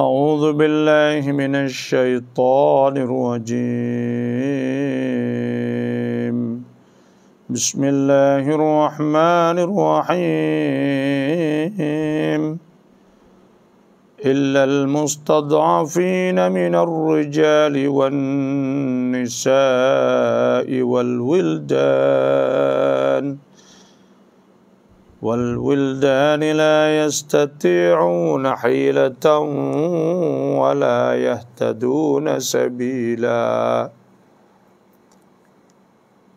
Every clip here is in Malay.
أعوذ بالله من الشيطان الرجيم بسم الله الرحمن الرحيم إلا المستضعفين من الرجال والنساء والولدان والولدان لا يستطيعون حيلة ولا يهتدون سبيلا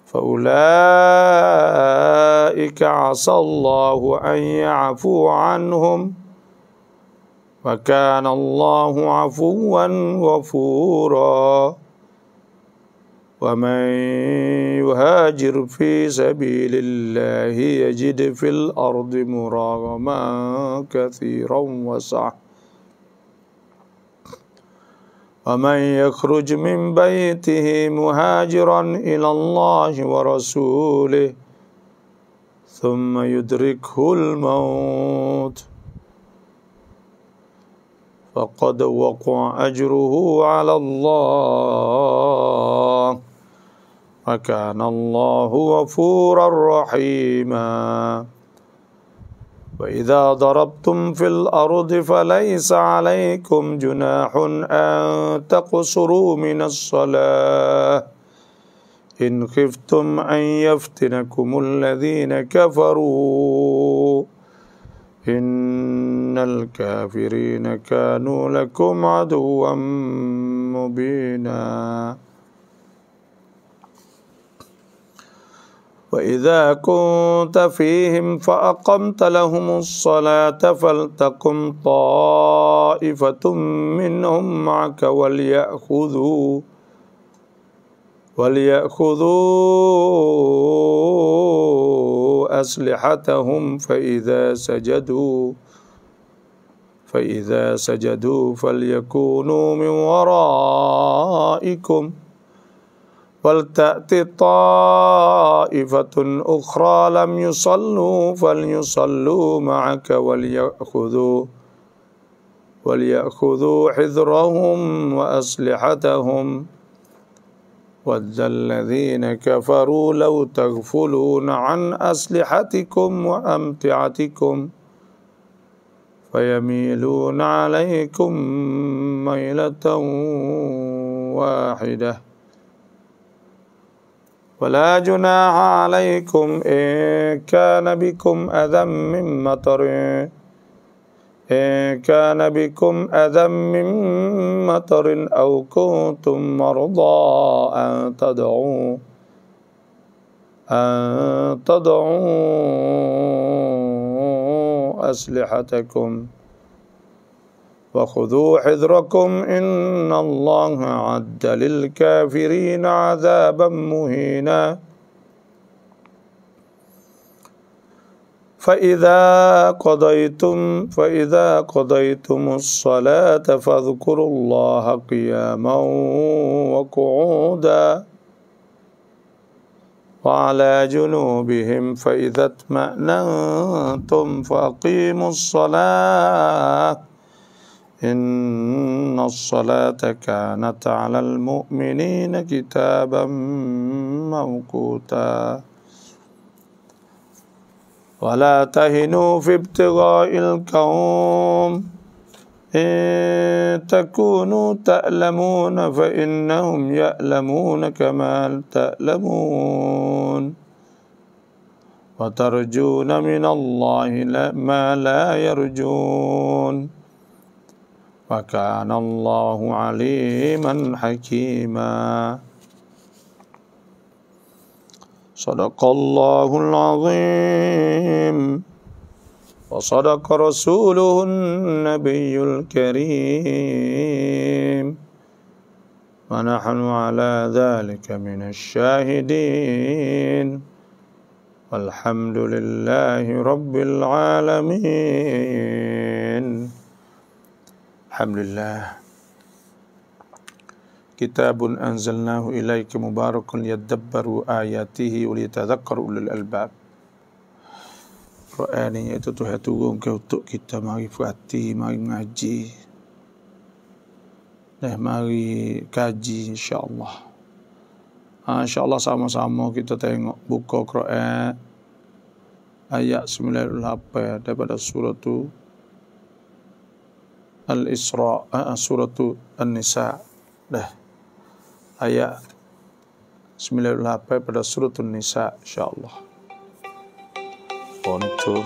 فأولئك عسى الله أن يعفو عنهم وكان الله عفوا غفورا ومن يهاجر في سبيل الله يجد في الأرض مراغما كثيرا وسعه ومن يخرج من بيته مهاجرا إلى الله ورسوله ثم يدركه الموت فقد وقع أجره على الله وكان الله غفورا رحيما وإذا ضربتم في الأرض فليس عليكم جناح أن تقصروا من الصلاة إن خفتم أن يفتنكم الذين كفروا إن الكافرين كانوا لكم عدوا مبينا واذا كنت فيهم فاقمت لهم الصلاه فلتقم طائفه منهم معك ولياخذوا ولياخذوا اسلحتهم فاذا سجدوا فاذا سجدوا فليكونوا من ورائكم فلتأتي طائفة أخرى لم يصلوا فليصلوا معك وليأخذوا وليأخذوا حذرهم وأسلحتهم ود الذين كفروا لو تغفلون عن أسلحتكم وأمتعتكم فيميلون عليكم ميلة واحده ولا جناح عليكم إن كان بكم أذى من مطر إن كان بكم أذى من مطر أو كنتم مرضى أن تدعوا أن تدعوا أسلحتكم وخذوا حذركم إن الله عد للكافرين عذابا مهينا فإذا قضيتم فإذا قضيتم الصلاة فاذكروا الله قياما وقعودا وعلى جنوبهم فإذا اطمأننتم فأقيموا الصلاة إن الصلاة كانت على المؤمنين كتابا موقوتا ولا تهنوا في ابتغاء القوم إن تكونوا تألمون فإنهم يألمون كما تألمون وترجون من الله ما لا يرجون وكان الله عليما حكيما صدق الله العظيم وصدق رسوله النبي الكريم ونحن على ذلك من الشاهدين والحمد لله رب العالمين الحمد لله كتاب أنزلناه إليك مبارك ليدبروا آياته وليتذكر أولو الألباب القرآن itu Tuhan Tuhan untuk kita mari fati, mari mengaji dan mari kaji insyaAllah ha, insyaAllah sama-sama kita tengok buka Quran ayat 98 daripada surah tu al isra uh, ah, ah, suratu an nisa dah ayat sembilan puluh lapan pada suratu an nisa insyaallah kontur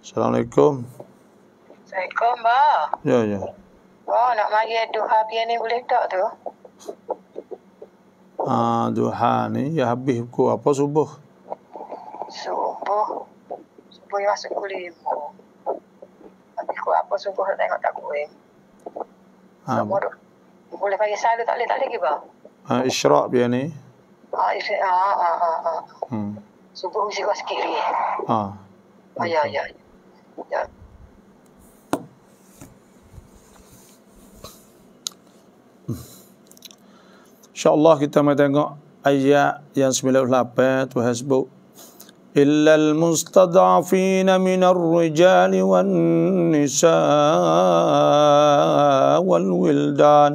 assalamualaikum assalamualaikum ba ya ya oh nak mari doa pian ni boleh tak tu ah doa doha ni ya habis ku apa subuh subuh subuh yang masuk kuliah Habis aku apa sungguh nak tengok tak kuih. Ha. Semua Boleh bagi saya tak boleh, tak boleh kibar. Ha, ah, isyrak biar ni. Ha, ah, isyrak. Ha, ah, ha, ha. Hmm. Subuh mesti kau sikit ni. Ha. Ha, ya, ya. Ya. InsyaAllah kita mai tengok ayat yang 98 tu Facebook. إلا المستضعفين من الرجال والنساء والولدان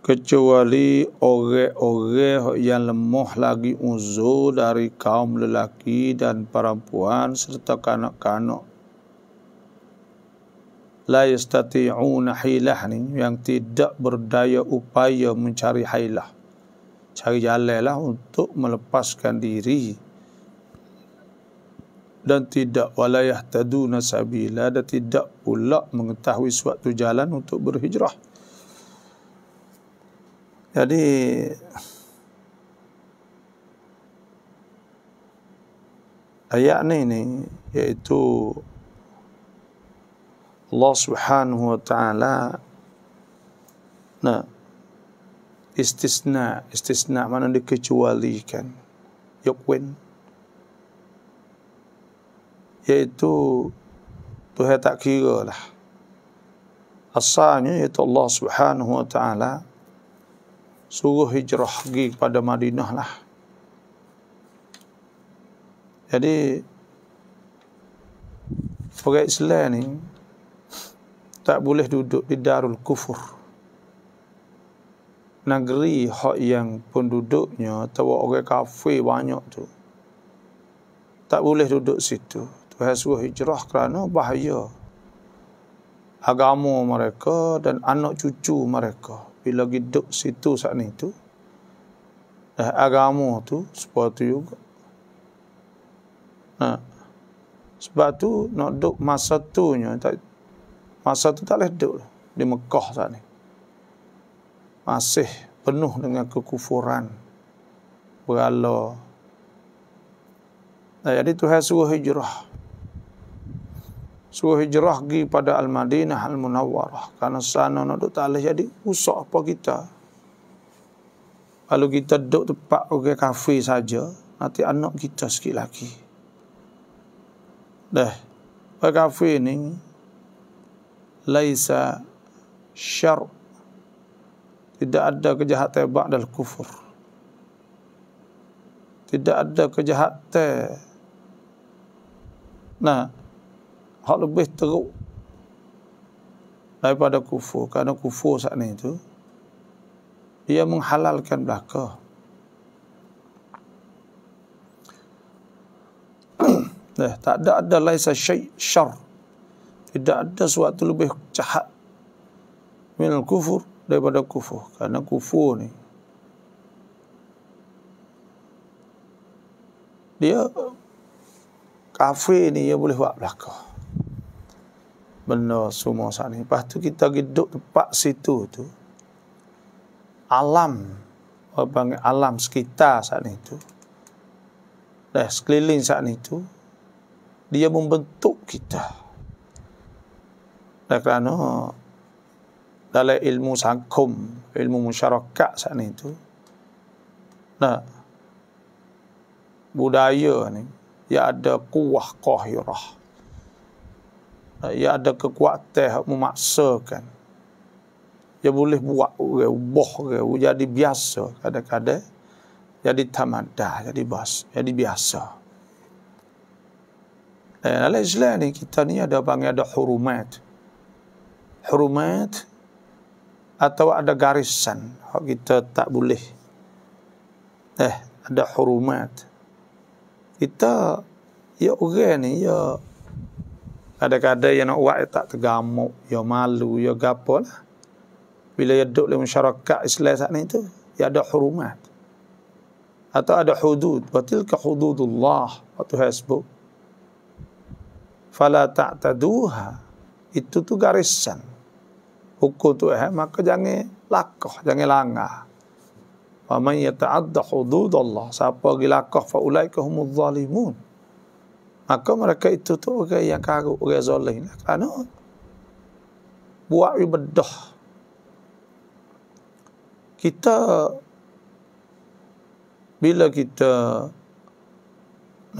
kecuali orang-orang yang lemah lagi uzur dari kaum lelaki dan perempuan serta kanak-kanak la yastati'una hilah ni yang tidak berdaya upaya mencari hilah cari jalanlah untuk melepaskan diri dan tidak walayah tadu nasabila dan tidak pula mengetahui suatu jalan untuk berhijrah. Jadi ayat ni ni iaitu Allah Subhanahu wa taala nah istisna istisna mana dikecualikan yukwin yaitu Tuhan tak kira lah asalnya yaitu Allah subhanahu wa ta'ala suruh hijrah pergi kepada Madinah lah jadi orang Islam ni tak boleh duduk di darul kufur negeri hak yang penduduknya atau orang kafir banyak tu tak boleh duduk situ tu suruh hijrah kerana bahaya agama mereka dan anak cucu mereka bila duduk situ saat ni tu dah eh, agama tu sebab juga nah, sebab tu nak duduk masa tu masa tu tak boleh duduk lah di Mekah saat ni masih penuh dengan kekufuran berhala nah, jadi Tuhan suruh hijrah suruh hijrah pergi pada Al-Madinah Al-Munawwarah kerana sana nak duduk tak jadi usah apa kita kalau kita duduk tempat orang kafir saja nanti anak kita sikit lagi dah orang kafir ni laisa syar' Tidak ada kejahatan ba'dal kufur. Tidak ada kejahatan. Nah, hak lebih teruk daripada kufur. Kerana kufur saat ini itu, dia menghalalkan belaka. Eh, tak ada ada laisa syai syar. Tidak ada suatu lebih jahat min kufur daripada kufur kerana kufur ni dia kafir ni dia boleh buat belakang Benar semua saat ni lepas tu kita duduk tempat situ tu alam orang alam sekitar saat ni tu dan sekeliling saat ni tu dia membentuk kita dan kerana dalam ilmu sangkum, ilmu masyarakat saat ni tu. Nah. Budaya ni ya ada kuah kohirah, Ya ada kekuatan memaksakan. Ya boleh buat orang ubah jadi biasa kadang-kadang jadi tamadah, jadi bas, jadi biasa. Dan dalam Islam ni kita ni ada panggil ada hurumat. Hurumat atau ada garisan hak kita tak boleh eh ada hurumat kita ya orang ni ya kadang-kadang yang nak buat ya tak tergamuk ya malu ya gapo lah bila ya duduk dalam masyarakat Islam saat ni tu ya ada hurumat atau ada hudud batil ke hududullah waktu Facebook fala ta'taduha itu tu garisan hukum tu eh maka jangan lakah jangan langgar wa man yata'adda hudud Allah siapa pergi lakah fa ulaika humuz zalimun maka mereka itu tu orang okay, yang karuk orang okay, zalim lah kerana buat ibadah kita bila kita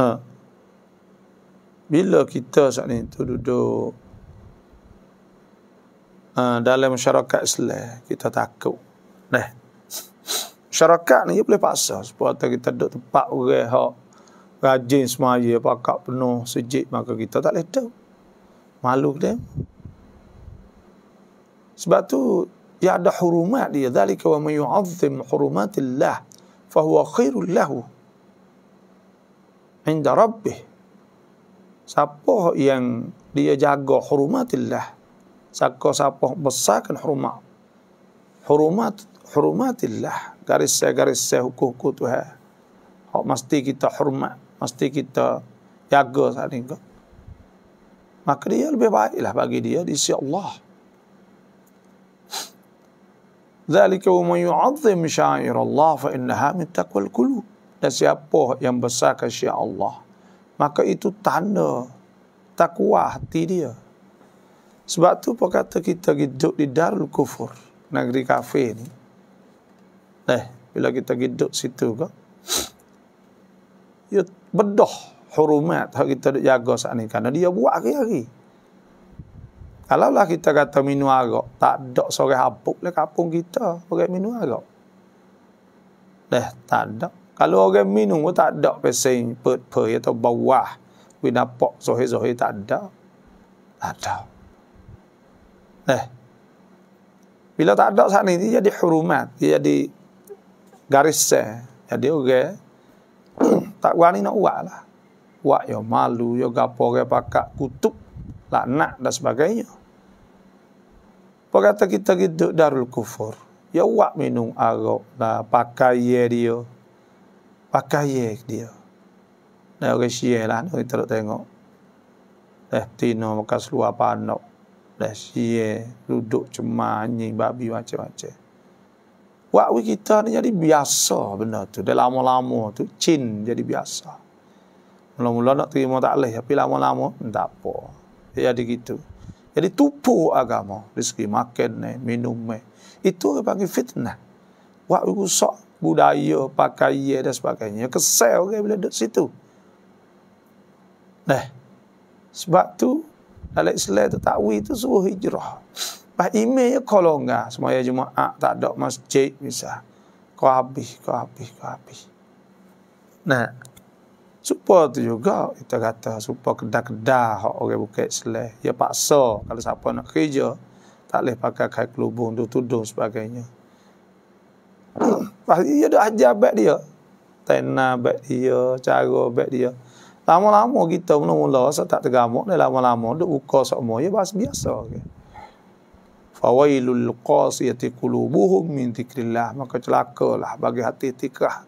nah, ha, bila kita saat ni tu duduk Ha, dalam masyarakat Islam kita takut. Nah. Masyarakat ni boleh paksa sebab kita duduk tempat orang hak rajin semaya pakak penuh sejuk maka kita tak boleh tahu. Malu dia. Sebab tu ya ada hurumat dia zalika wa may yu'azzim hurumatillah fa huwa khairul lahu inda rabbih. Siapa yang dia jaga hurumatillah, Saka sapah besarkan hurumah. Hurumat, hurumatillah. Garis saya, garis saya, hukum ku Tuhan. Eh. Hak mesti kita hormat. Mesti kita jaga saat ini. Maka dia lebih baiklah bagi dia di sisi Allah. Zalika wa man yu'adzim sya'ir Allah fa innaha min taqwal kulu. Dan siapa yang besarkan sya'ir Allah. Maka itu tanda takwa hati dia. Sebab tu pun kata kita hidup di Darul Kufur. Negeri kafir ni. Eh, bila kita hidup situ ke. Ya bedoh hurumat yang kita duk jaga saat ni. Kerana dia buat hari-hari. Kalau lah kita kata minum arak. Tak ada sore hapuk lah kapung kita. Pakai minum arak. Eh, tak ada. Kalau orang minum pun tak ada pesen per atau bawah. Bila pok sohe-sohe tak ada. Tak ada. Eh. Bila tak ada sana ini jadi hurumat, dia jadi garis se. Eh. Jadi oke. Eh, okay. tak wani nak uak lah. Uak yo malu, yo gapo ke pakak kutub, laknak dan sebagainya. Pakata kita gitu darul kufur. Ya uak minum arok lah, pakai ye dia. Pakai ye dia. Nah, orang okay, syia lah, tengok. Eh, tino, maka seluar panok lah duduk cemah, babi macam-macam. Waktu kita ni jadi biasa benda tu. Dah lama-lama tu, cin jadi biasa. Mula-mula nak terima tak boleh, tapi lama-lama, tak apa. Jadi gitu. Jadi tupu agama, rezeki makan ni, minum ni. Itu dia panggil fitnah. Waktu rusak budaya, pakaian dan sebagainya. Kesel orang okay, bila duduk situ. Nah, sebab tu Al-Islam tu takwi tu suruh hijrah. Pas imej je kolonga. Semua jemaah tak ada masjid bisa. Kau habis, kau habis, kau habis. Nah. Supaya tu juga kita kata kedak kedah-kedah orang buka Islam. Ya paksa kalau siapa nak kerja tak boleh pakai kain kelubung tu tudung sebagainya. Pas dia ajar baik dia. Tena baik dia, cara baik dia. Lama-lama kita mula-mula asal tak tergamuk ni lama-lama duk buka sokmo ya bahasa biasa Fawailul qasiyati qulubuhum min zikrillah. Maka celakalah bagi hati tikah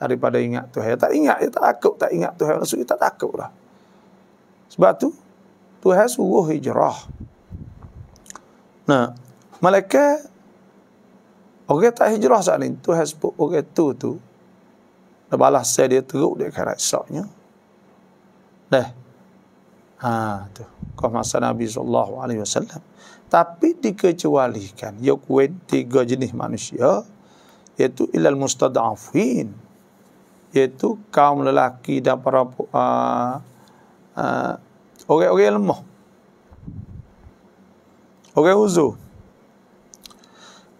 daripada ingat Tuhan. Tak ingat, ya, tak takut, tak ingat Tuhan Rasul, ya, tak takut lah. Sebab tu, Tuhan suruh hijrah. Nah, mereka, orang okay, tak hijrah saat ni, Tuhan sebut orang okay, tu tu, dia balas saya dia teruk, dia kira esoknya teh. Ha tu. Kau masa Nabi sallallahu alaihi wasallam. Tapi dikecualikan ya kuin tiga jenis manusia iaitu ilal mustada'afin. Iaitu kaum lelaki dan para uh, uh, orang-orang lemah. Orang uzur.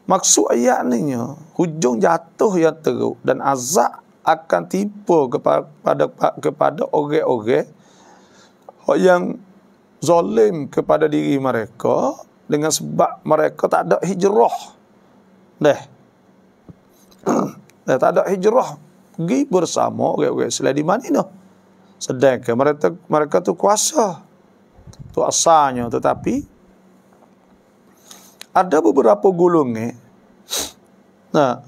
Maksud ayat ni hujung jatuh yang teruk dan azab akan tipu kepada kepada orang-orang orang yang zalim kepada diri mereka dengan sebab mereka tak ada hijrah. Dah. Dah tak ada hijrah pergi bersama orang-orang Islam di Madinah. Sedangkan mereka mereka tu kuasa. Tu asalnya tetapi ada beberapa golongan nah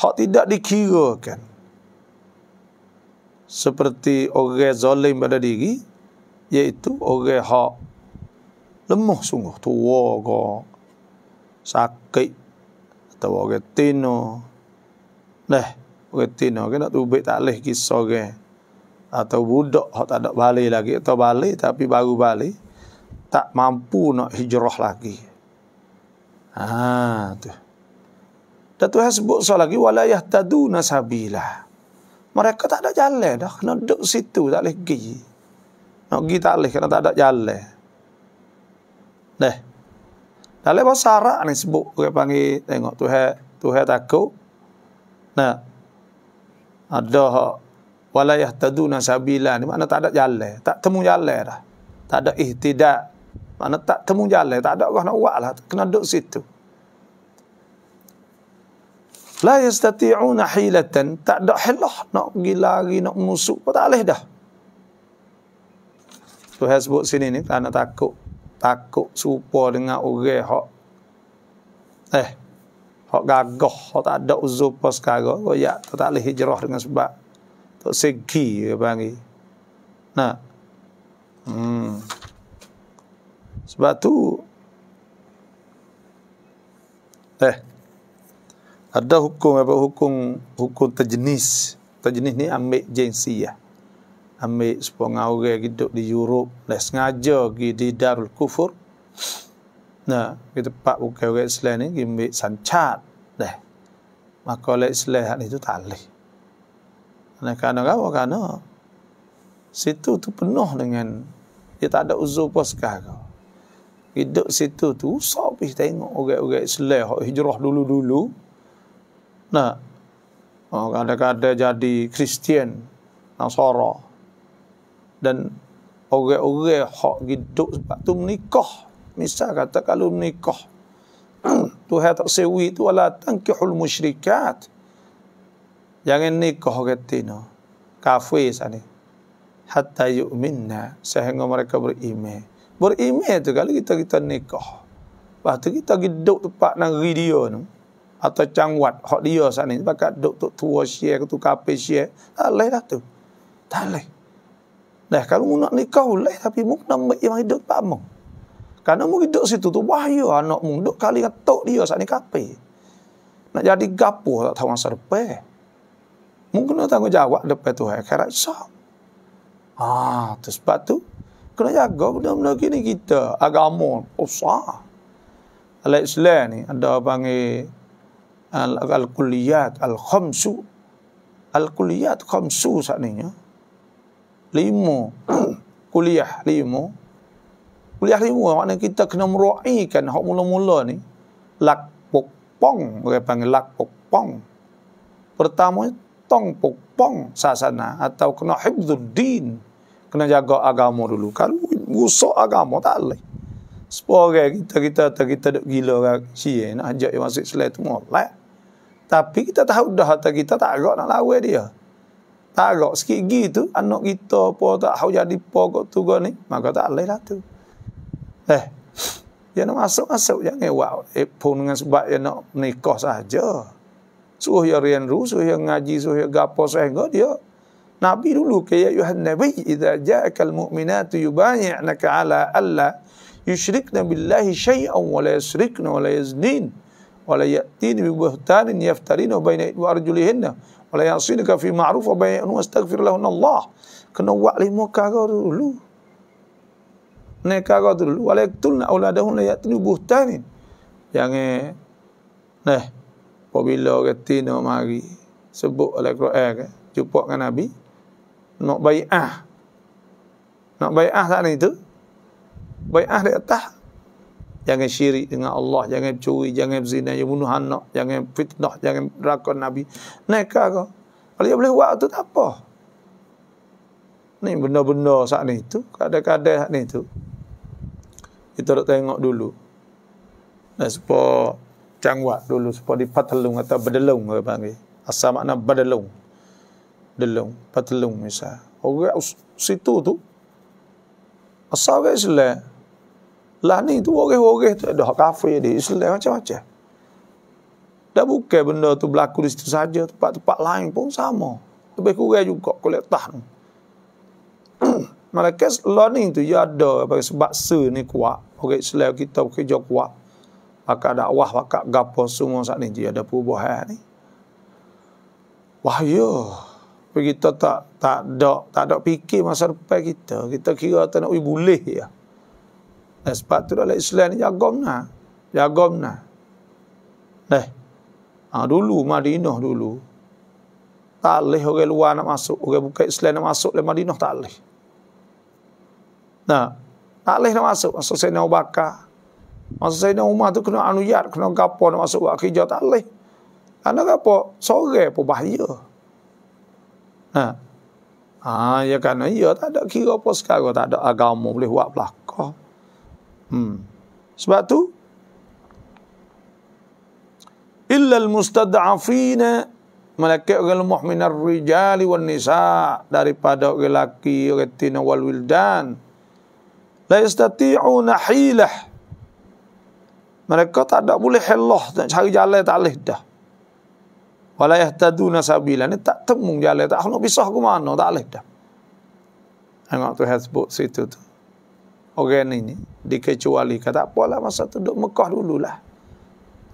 hak tidak dikirakan seperti orang zalim pada diri iaitu orang hak lemah sungguh tua ke sakit atau orang tino leh orang tino kena tubik tak leh kisah ke atau budak hak tak ada balik lagi atau balik tapi baru balik tak mampu nak hijrah lagi ah tu Datuk sebut soal lagi walayah taduna sabilah mereka tak ada jalan dah. Kena duduk situ tak boleh pergi. Nak pergi tak boleh kerana tak ada jalan. Dah. Dalam bahasa Arab ni sebut. Dia panggil tengok Tuhan. Tuhan takut. Nah. Ada. Walayah taduna ni Mana tak ada jalan. Tak temu jalan dah. Tak ada ihtidak. Mana tak temu jalan. Tak ada orang nak buat lah. Kena duduk situ. La yastati'una hilatan. Tak ada helah nak pergi lari, nak musuh. tak boleh dah. Tuhan sebut sini ni, tak nak takut. Takut serupa dengan orang hak. Eh. Hak gagah, hak tak ada uzur pas sekarang. Kau ya, tak boleh hijrah dengan sebab. Tak segi, dia panggil. Nah. Hmm. Sebab tu. Eh ada hukum apa hukum hukum terjenis terjenis ni ambil jensi ya lah. ambil sepong orang hidup di Europe dan sengaja pergi di Darul Kufur nah kita pak bukan orang Islam ni pergi ambil sancat dah maka oleh Islam itu tak boleh nah, kerana apa? kerana situ tu penuh dengan dia tak ada uzur pun sekarang hidup situ tu usah pergi tengok orang-orang Islam yang hijrah dulu-dulu Nah, oh, kadang-kadang jadi Kristian, Nasara. Dan orang-orang hak hidup sebab tu menikah. Misal kata kalau menikah, Tuhan tak sewi tu wala tangkihul musyrikat. Jangan nikah kata ni. Kafir sana. Hatta yu'minna sehingga mereka beriman. Beriman tu kalau kita kita nikah. Lepas tu kita hidup tempat nang video. ni atau cangwat hak dia sat ni dok duk tok tua sia ke tukar ape sia tak leh dah tu tak leh dah kalau mu nak nikah leh tapi mu kena mai yang hidup pak mu karena mu hidup situ tu bahaya anak mu duk kali dengan tok dia sat kape nak jadi gapo tak tahu masa depan mu kena tanggungjawab depan tu hai kerat ah ha, tu sebab tu kena jaga benda-benda kini kita agama usah oh, Alat Islam ni ada panggil al-kulliyat al-khamsu al-kulliyat khamsu sakninya lima kuliah lima kuliah lima maknanya kita kena meruaikan hak mula-mula ni lak pok pong orang panggil lak pok pong pertama tong pok pong sasana atau kena hibzul din kena jaga agama dulu kalau rusak agama tak boleh sepore kita kita kita duk gila orang si nak ajak dia masuk selai tu molek tapi kita tahu dah atas kita tak agak nak lawan dia. Tak agak sikit gi tu anak kita apa tak tahu jadi pokok tu kau ni, maka tak alai lah tu. Eh. Dia nak masuk-masuk jangan wow. Eh pun dengan sebab dia nak nikah saja. Suruh dia rianru, suruh dia ngaji, suruh dia gapo sehingga dia Nabi dulu ke ya Yuhan Nabi Iza ja'akal mu'minatu yubayi'naka ala Allah Yushrikna billahi syai'an wa la yushrikna wa la yaznin wala yatini bi buhtanin yaftarina baina arjulihinna wala yasinuka fi ma'ruf wa baina an astaghfir lahu Allah kena buat lima kagak dulu ne kagak dulu wala tulna auladahu la yatini buhtanin yang eh neh apabila ketina mari sebut oleh Quran ke jumpa dengan nabi nak baiah nak baiah tak ni tu baiah dia tak jangan syirik dengan Allah, jangan curi, jangan berzina, jangan bunuh anak, jangan fitnah, jangan rakun Nabi. Neka kau. Kalau dia boleh buat itu tak apa. Ni benda-benda saat ni tu. Kadang-kadang saat ni tu. Kita nak tengok dulu. Dan sepa cangwat dulu. supaya dipatelung atau bedelung ke panggil. Asal makna bedelung. Delung. Patelung misal. Orang situ tu. Asal ke Islam. Lah ni tu orang-orang tu ada kafe, kafir dia, Islam macam-macam. Dah bukan benda tu berlaku di situ saja, tempat-tempat lain pun sama. Lebih kurang juga kolek ni. Malah kes law ni tu ya ada bagi sebab se ni kuat, orang Islam kita bekerja kuat. Maka dakwah, maka gapo semua saat ni dia ada perubahan ni. Wah ya. Kita tak tak dok tak dok pikir masa depan kita. Kita kira tak nak boleh ya. Dan eh, sebab tu dalam Islam ni jagom na. Lah. Jagom na. Dah. Ha, ah, dulu Madinah dulu. Tak boleh orang luar nak masuk. Orang bukan Islam nak masuk dari Madinah tak boleh. Nah. Tak boleh nak masuk. Masuk saya Abu Bakar. Masuk Sayyidina Umar tu kena anuyat. Kena gapo nak masuk buat kerja. Tak boleh. Kerana ah, gapo Sore pun bahaya. Nah. Ha, ya kan? Ya tak ada kira apa sekarang. Tak ada agama boleh buat belakang. Hmm. Sebab tu illa almustad'afin malaikat orang lemah minar rijali wan nisa daripada orang lelaki orang tina wal wildan la yastati'una hilah mereka tak ada boleh helah cari jalan tak leh dah wala yahtaduna sabila ni tak temung jalan tak nak pisah ke mana tak leh dah tengok tu sebut situ tu orang ini dikecualikan. Tak apalah masa tu duduk Mekah dululah.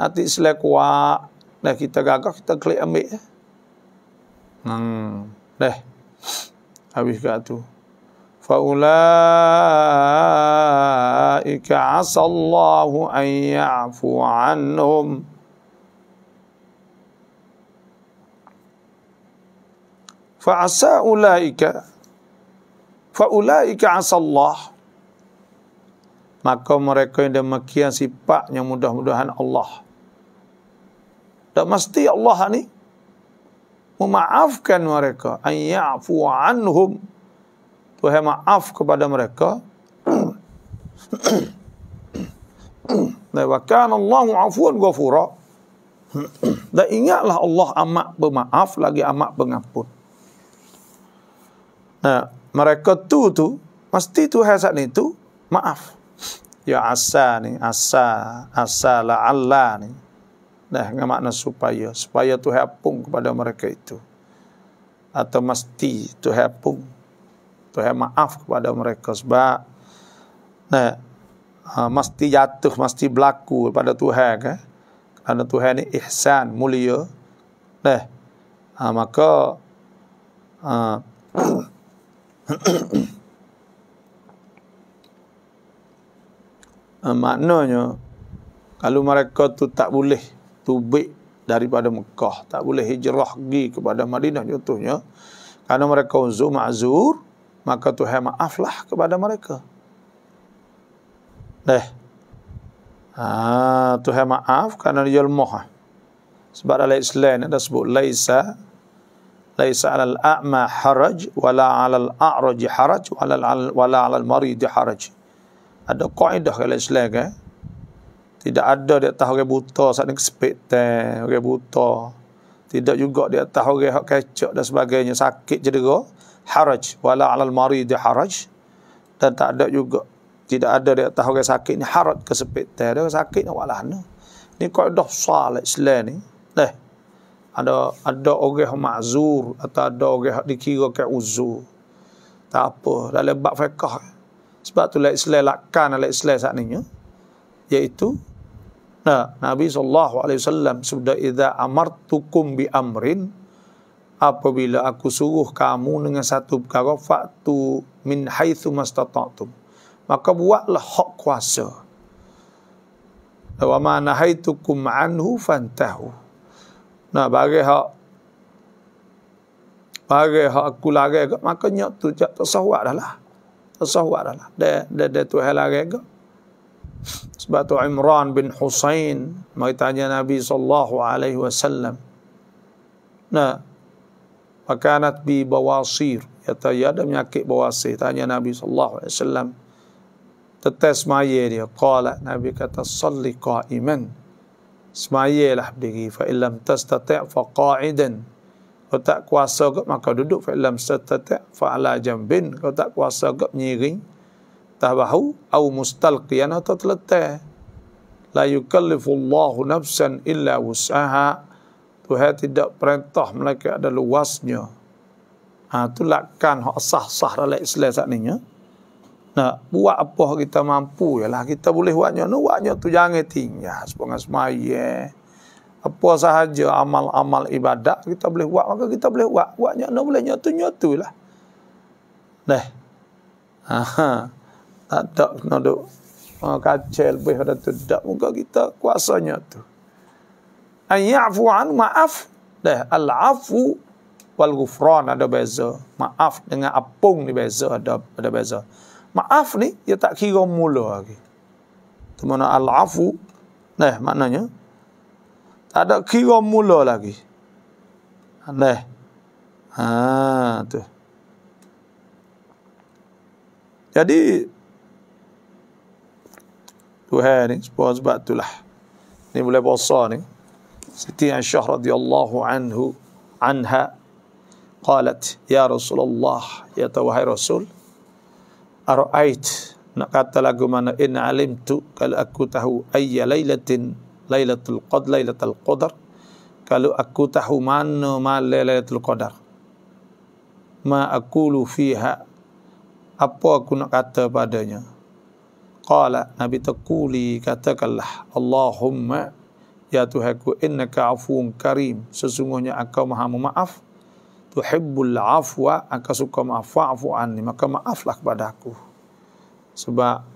Nanti selai kuat. Dah kita gagah, kita klik ambil. Eh. Hmm. Dah. Habis kat tu. Faulaika asallahu an ya'fu anhum. Fa'asa ulaika. Fa'ulaika asallahu maka mereka yang demikian sifatnya mudah-mudahan Allah. Tak mesti Allah ni memaafkan mereka. An ya'fu anhum. Tuhan maaf kepada mereka. Wa kana Allahu afuwan ghafura. Dan ingatlah Allah amat bermaaf lagi amat pengampun. Nah, mereka tu tu mesti Tuhan saat itu maaf ya asa ni asa asa la Allah ni dah dengan makna supaya supaya tu hapung kepada mereka itu atau mesti tu hapung tu maaf kepada mereka sebab nah ha, mesti jatuh mesti berlaku kepada Tuhan kan kerana Tuhan ni ihsan mulia nah ha, maka uh, uh, maknanya kalau mereka tu tak boleh tubik daripada Mekah, tak boleh hijrah pergi kepada Madinah contohnya, kalau mereka uzur ma'zur, maka tu Tuhan maaflah kepada mereka. Dah. Ha, Tuhan maaf kerana dia lemah. Sebab dalam Islam ada sebut laisa laisa 'ala al-a'ma haraj wala 'ala al-a'raj haraj wala 'ala al-marid haraj ada kaedah dalam Islam kan. Tidak ada dia tahu orang buta saat ini kesepitan, orang buta. Tidak juga dia tahu orang yang kecok dan sebagainya, sakit cedera. Haraj, wala alal marid haraj. Dan tak ada juga. Tidak ada dia tahu orang sakit ni haraj kesepitan. Dia sakit ni wala ni. Ini kaedah salat Islam ni. Eh, ada ada orang yang atau ada orang yang dikira ke uzur. Tak apa, dalam bab fiqah sebab tu lek Islam lakkan lek Islam saat ini iaitu nah, Nabi sallallahu alaihi wasallam sudah idza amartukum bi amrin apabila aku suruh kamu dengan satu perkara faktu min haitsu mastata'tum maka buatlah hak kuasa wa ma nahaitukum anhu fantahu nah bagi hak bagi hak aku larang maka nyatu tu tak sawat dah lah الصهوارة ده ده ده تو هلا سباتو عمران بن حسين ما يتعني نبي صلى الله عليه وسلم نا وكانت ببواصير يتعني ada penyakit بواصير تعني نبي صلى الله عليه وسلم تتس ما يلي قال نبي كتا قائما اسمعي لحب فإن لم تستطع فقاعدا Kalau tak kuasa kot maka duduk fi'lam setetek fa'ala jambin. Kalau tak kuasa kot menyiring. Tahbahu au mustalqiyan atau terletak. La yukallifullahu nafsan illa usaha Tuhan tidak perintah mereka ada luasnya. Ha, tu lakkan hak sah-sah dalam Islam saat ini. Ya. Nah, buat apa kita mampu. Yalah kita boleh buatnya. Nak buatnya tu jangan tinggal. Sepengah semayah apa sahaja amal-amal ibadat kita boleh buat maka kita boleh buat buat nyok boleh nyok tu nyok tu lah dah ha tak tak kena duk oh, ha, kacau lebih pada tu tak muka kita kuasanya tu an ya'fu an ma'af dah al-afu wal ghufran ada beza maaf dengan apung ni beza ada ada beza maaf ni dia tak kira mula lagi okay. tu mana al-afu dah maknanya tak ada kira mula lagi. Aneh. Ha, tu. Jadi tu Tuhan ni sebab tu lah. Ni boleh puasa ni. Siti Aisyah radhiyallahu anhu anha qalat ya Rasulullah ya tawahai Rasul ara'ait nak kata lagu mana in alimtu kalau aku tahu ayya lailatin Lailatul Qadr Lailatul Qadar kalau aku tahu mana ma Lailatul Qadar ma aku lu fiha apa aku nak kata padanya qala nabi taquli katakanlah Allahumma ya tuhanku innaka afuun karim sesungguhnya engkau maha memaaf tuhibbul afwa engkau suka maaf fa'fu anni maka maaflah kepada aku sebab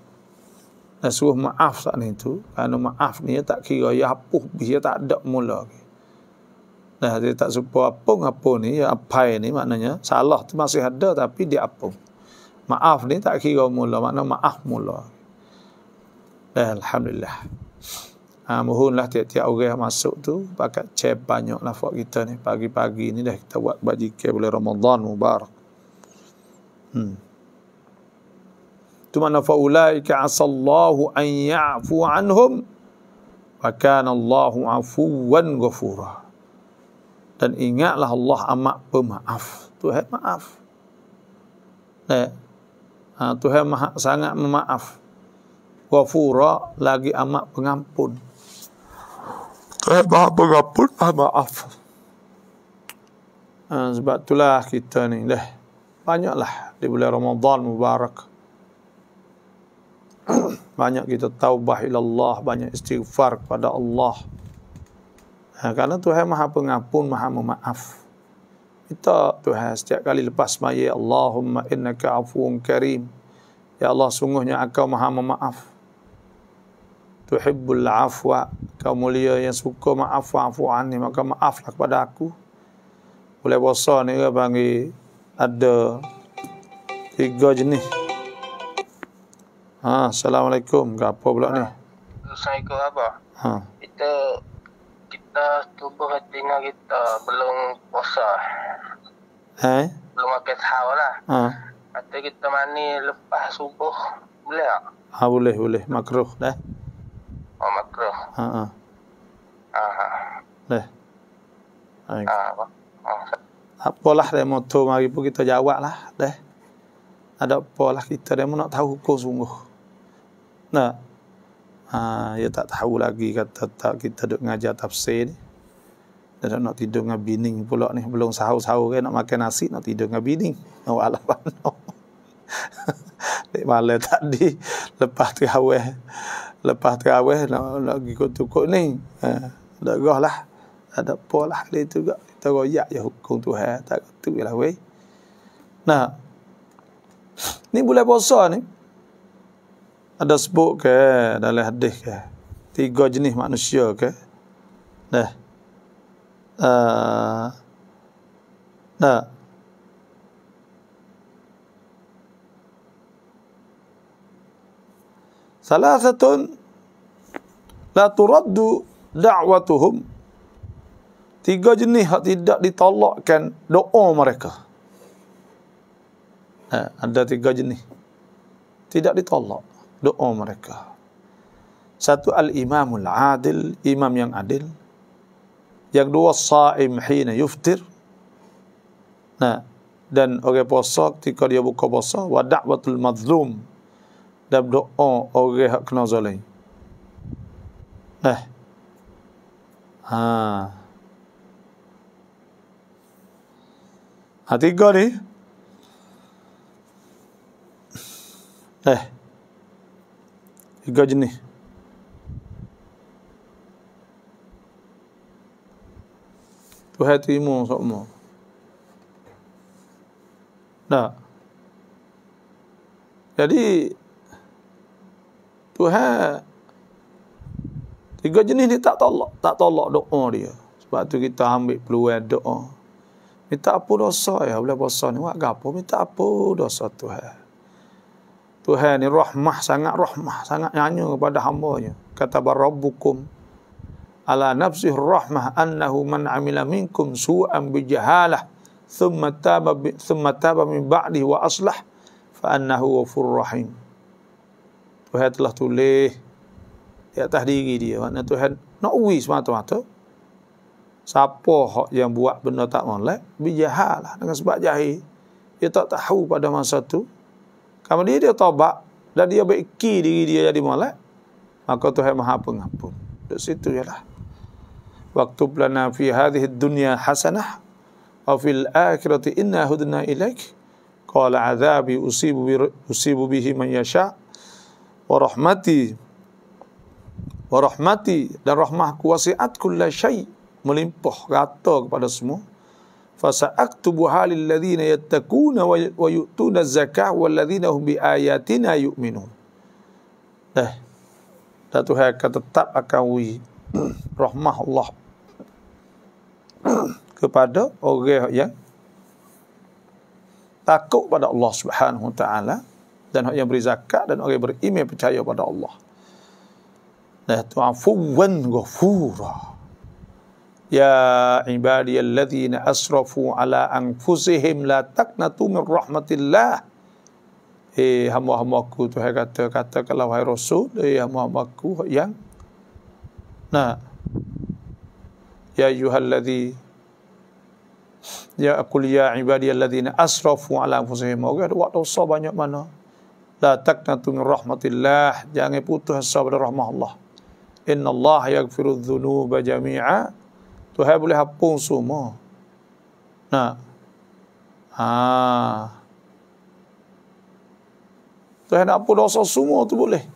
dan suruh maaf saat ni tu. Kerana maaf ni tak kira ya apuh bih ya tak ada mula. Nah dia tak suka apung apa ni ya apa ni maknanya salah tu masih ada tapi dia apung. Maaf ni tak kira mula makna maaf mula. Dan alhamdulillah. Ha, mohonlah tiap-tiap orang masuk tu pakat cep banyak lafak kita ni pagi-pagi ni dah kita buat bajikan boleh Ramadan mubarak. Hmm tu mana faulaika asallahu an ya'fu anhum wa kana Allahu afuwan ghafura. Dan ingatlah Allah amat pemaaf. Tuhan maaf. Eh. Ha, Tuhan maha, sangat memaaf. Ghafura lagi amat pengampun. Tuhan maha pengampun, maha maaf. Ha, sebab itulah kita ni dah banyaklah di bulan Ramadan Mubarak banyak kita taubah Allah, banyak istighfar kepada Allah. Ha, karena Tuhan maha pengampun, maha memaaf. Kita Tuhan setiap kali lepas maya, Allahumma innaka afuun karim. Ya Allah, sungguhnya engkau maha memaaf. Tuhibbul afwa, kau mulia yang suka maaf afu'ani, maka maaflah kepada aku. Oleh bosan ni ke panggil ada tiga jenis. Ha, assalamualaikum. Apa pula ha. ni? Assalamualaikum apa? Ha. Kita kita cuba hati kita belum puasa. Eh? Belum makan sahur lah. Ha. Atau kita mani lepas subuh boleh tak? Ha boleh boleh makruh dah. Oh makruh. Ha ha. Ha ha. Leh. Ha. Ha. Apalah dia motor mari pun kita jawab lah. Dah. Ada apalah kita dia nak tahu hukum sungguh. Nah, ha, dia tak tahu lagi kata tak kita duduk ngajar tafsir ni. dan nak tidur dengan bini pula ni. Belum sahur-sahur kan nak makan nasi, nak tidur dengan bini. Oh, Allah panah. Dek malam tadi, lepas terawih. Lepas terawih, nak, nak pergi kutuk ni. Ha, tak roh lah. Ada polah lah dia tu juga. Kita royak je hukum tu. Ha. Tak kutuk je lah weh. Nah, ni bulan puasa ni ada sebut ke dalam hadis ke tiga jenis manusia ke dah, uh, nah salah satu la turaddu da'watuhum tiga jenis hak tidak ditolakkan doa mereka ada tiga jenis tidak ditolak doa mereka. Satu al-imamul adil, imam yang adil. Yang dua sa'im hina yuftir. Nah, dan orang puasa ketika dia buka puasa wa da'watul madzlum dan doa orang hak kena zalim. Nah. Ha. Hati ni. Eh. गजने tu hai tu imo sok mo dak jadi tu hai tiga jenis ni tak tolak tak tolak doa dia sebab tu kita ambil peluang doa minta apa dosa ya boleh dosa ni buat apa minta apa dosa tu hai Tuhan ni rahmah sangat rahmah sangat nyanyi kepada hamba-Nya. Kata barabbukum ala nafsih rahmah annahu man amila minkum su'an bi jahalah thumma taba thumma taba min ba'dih wa aslah fa annahu ghafur rahim. Tuhan telah tulis di atas diri dia. Maksudnya Tuhan nak uwi semata-mata. Siapa yang buat benda tak molek? Bijahalah dengan sebab jahil. Dia tak tahu pada masa tu kalau dia dia taubat dan dia beki diri dia jadi malak maka Tuhan Maha Pengampun. Di situ jelah. Waktu plana fi hadhihi dunya hasanah wa fil akhirati inna hudna ilaik. Qala azabi usibu bi usibu bihi man yasha wa rahmati wa rahmati dan rahmahku wasiat kullasyai melimpah rata kepada semua فسأكتب حال الذين يتقون ويؤتون الزكاة والذين هم بآياتنا يؤمنون Eh, dan Tuhan akan tetap akan uji rahmah Allah kepada orang yang takut pada Allah Subhanahu Taala dan orang yang beri zakat dan orang yang beriman percaya pada Allah. Nah, eh, tu afuwan ghafurah. Ya ibadiyalladzina asrafu ala anfusihim la taqnatu min rahmatillah. Eh hamba-hambaku Tuhan kata kata kalau hai Rasul, eh hamba-hambaku yang Nah. Ya ayyuhalladzi Ya aqul ya ibadiyalladzina asrafu ala anfusihim. Oh, ada waktu usah banyak mana. La taqnatu min rahmatillah. Jangan putus asa pada rahmat Allah. Innallaha yaghfiru dzunuba jami'a. Ah. Tuhan boleh hapung semua. Nah. Ha. Tuhan nak hapung dosa semua tu boleh.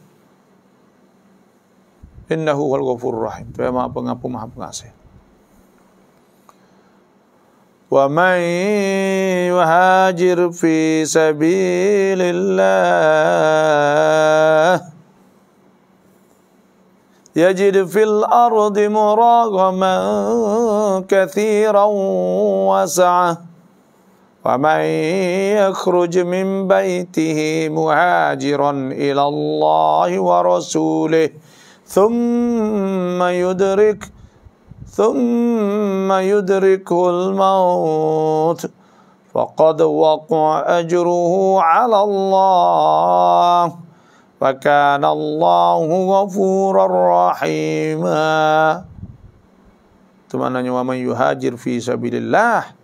Innahu wal ghafur rahim. Tuhan maha pengampun, maha pengasih. Wa man yuhajir fi sabilillah. يجد في الأرض مراغما كثيرا وسعة ومن يخرج من بيته مهاجرا إلى الله ورسوله ثم يدرك ثم يدركه الموت فقد وقع أجره على الله فكان الله غفورا رحيما تمنى ومن يهاجر في سبيل الله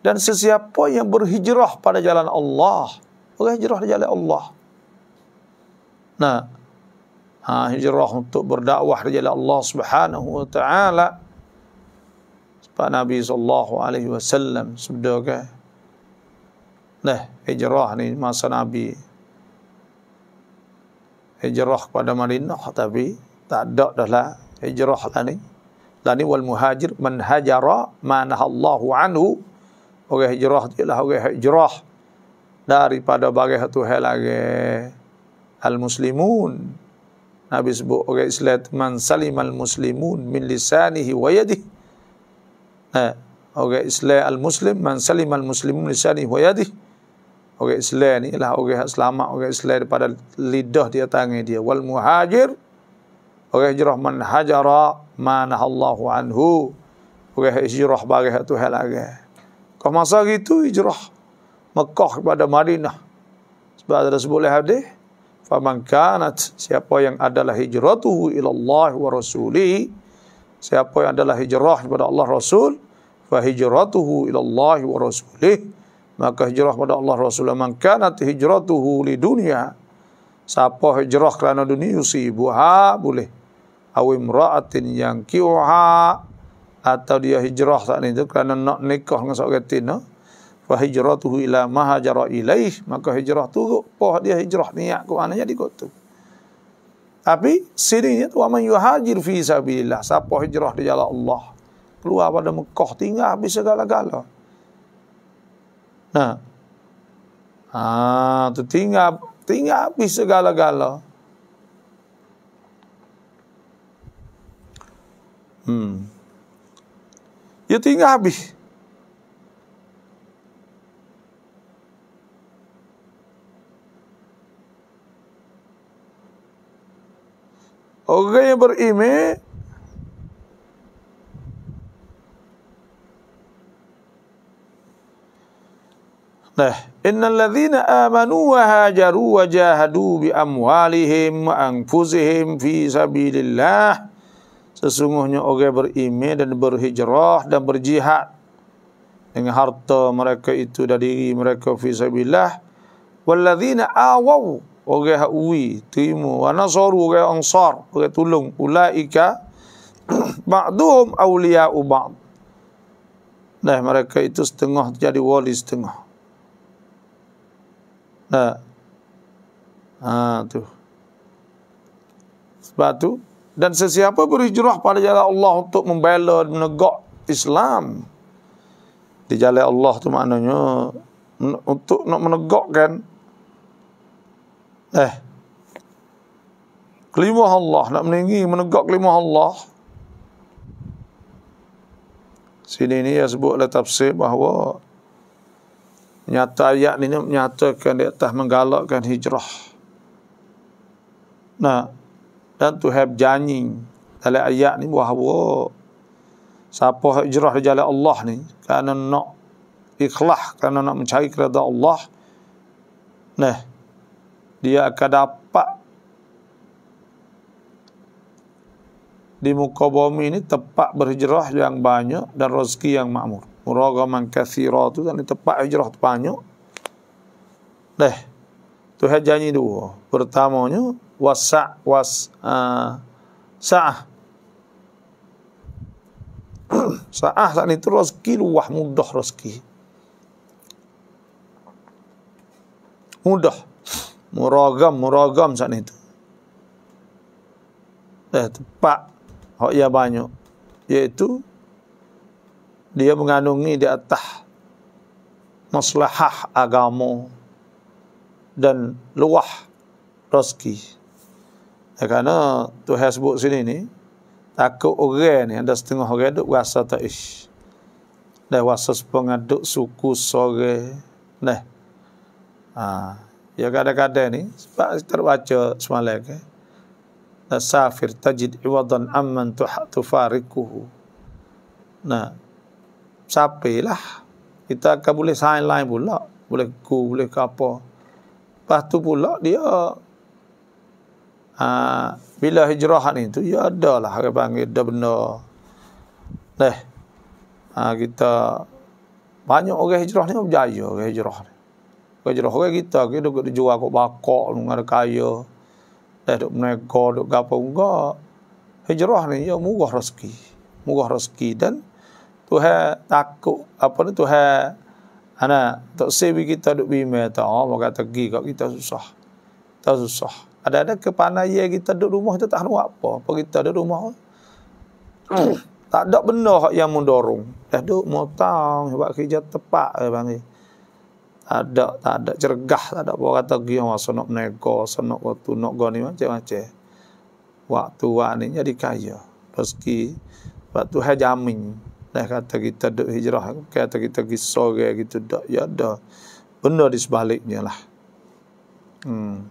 dan sesiapa yang berhijrah pada jalan Allah hijrah di jalan Allah nah ha, hijrah untuk berdakwah di jalan Allah subhanahu wa ta'ala sebab Nabi sallallahu alaihi wasallam sebab nah hijrah ni masa Nabi hijrah kepada Madinah tapi tak ada dah lah hijrah lah ni. Lah ni wal muhajir man hajara ma nahallahu anhu. Orang hijrah tu lah orang hijrah daripada bagai satu hal lagi al muslimun. Nabi sebut orang Islam man salim al muslimun min lisanihi wa yadihi. Eh, orang Islam al muslim man salim al muslimun min lisanihi wa yadihi orang Islam ni lah orang yang selamat orang Islam daripada lidah dia tangan dia wal muhajir orang hijrah man hajara mana Allah anhu orang hijrah bagi tu halaga kau masa gitu hijrah Mekah kepada Madinah sebab ada sebut oleh hadis faman kanat siapa yang adalah hijratuhu ila Allah wa rasuli siapa yang adalah hijrah kepada Allah Rasul fa hijratuhu ila Allah wa rasulih maka hijrah kepada Allah Rasulullah man kanat hijratuhu li dunia. siapa hijrah kerana dunia yusibuha boleh atau imra'atin yang kiuha atau dia hijrah saat itu kerana nak nikah dengan seorang tina fa hijratuhu ila ma ilaih maka hijrah tu poh dia hijrah niat ke mana jadi kot tu tapi sini tu man yuhajir fi sabilillah siapa hijrah di jalan Allah keluar pada Mekah tinggal habis segala-galanya Nah, ha. ha, tu tinggal tinggal habis segala-gala. Hmm. Ya tinggal habis. Orang yang beriman Nah, innal ladzina amanu wa hajaru wa jahadu bi amwalihim wa anfusihim fi sabilillah. Sesungguhnya orang beriman dan berhijrah dan berjihad dengan harta mereka itu dan diri mereka fi sabilillah. Wal ladzina awaw orang hawi timu wa nasaru wa ansar, orang tolong ulaika ba'duhum awliya'u ba'd. Nah, mereka itu setengah jadi wali setengah. Ha. Ha tu. Sebab tu dan sesiapa berhijrah pada jalan Allah untuk membela menegak Islam di jalan Allah tu maknanya untuk nak menegakkan eh kelima Allah nak meninggi menegak kelima Allah sini ni ya sebut oleh tafsir bahawa Nyata ayat ini menyatakan dia telah menggalakkan hijrah. Nah, dan tu have janji dalam ayat ni bahawa siapa hijrah di jalan Allah ni kerana nak ikhlas kerana nak mencari kereta Allah nah dia akan dapat di muka bumi ini tempat berhijrah yang banyak dan rezeki yang makmur. Muragaman kathira tu kan tempat hijrah tu banyak. Dah. Tu hal janji dua. Pertamanya wasa was uh, sa'ah. sa'ah sak ni terus luah mudah rezeki. Mudah. Muragam muragam sak ni tu. Dah tempat hak yang banyak iaitu dia mengandungi di atas maslahah agama dan luah rezeki. Ya, kerana tu saya sini ni, takut orang ni, ada setengah orang duk rasa tak ish. Dah rasa sepengaduk suku sore. Nah. Ha. Ya kadang-kadang ni, sebab kita baca semalam ke, kan. Nasafir tajid iwadan amman tuha tufarikuhu. Nah, capek lah. Kita akan boleh sign line pula. Boleh ku, boleh ke apa. Lepas tu pula dia ha, bila hijrah ni tu, ya ada lah orang panggil, ada benda. Leh, ha, kita banyak orang hijrah ni berjaya orang hijrah ni. Orang hijrah orang kita, kita duduk dijual kot bakok, dengan kaya. Leh, duduk menegak, duduk gapa, enggak. Hijrah ni, ya murah rezeki. Murah rezeki dan Tuhan takut apa ni Tuhan ana tak sebi kita duk bima ta Allah oh, kata gi kat kita susah. Tak susah. Ada ada kepanai ya kita duk rumah tu tak ada apa. Apa kita duk rumah. Hmm. tak ada benda hak yang mendorong. Dah duk motang buat kerja tepat eh, bang. Ada tak ada cergah tak ada apa kata gi masa nak nego, senok waktu nak go ni macam-macam. Waktu wa ni jadi kaya. Rezeki waktu hajamin. Nah kata kita duk hijrah, kata kita pergi sore gitu dak. Ya dah. benda di sebaliknya lah. Hmm.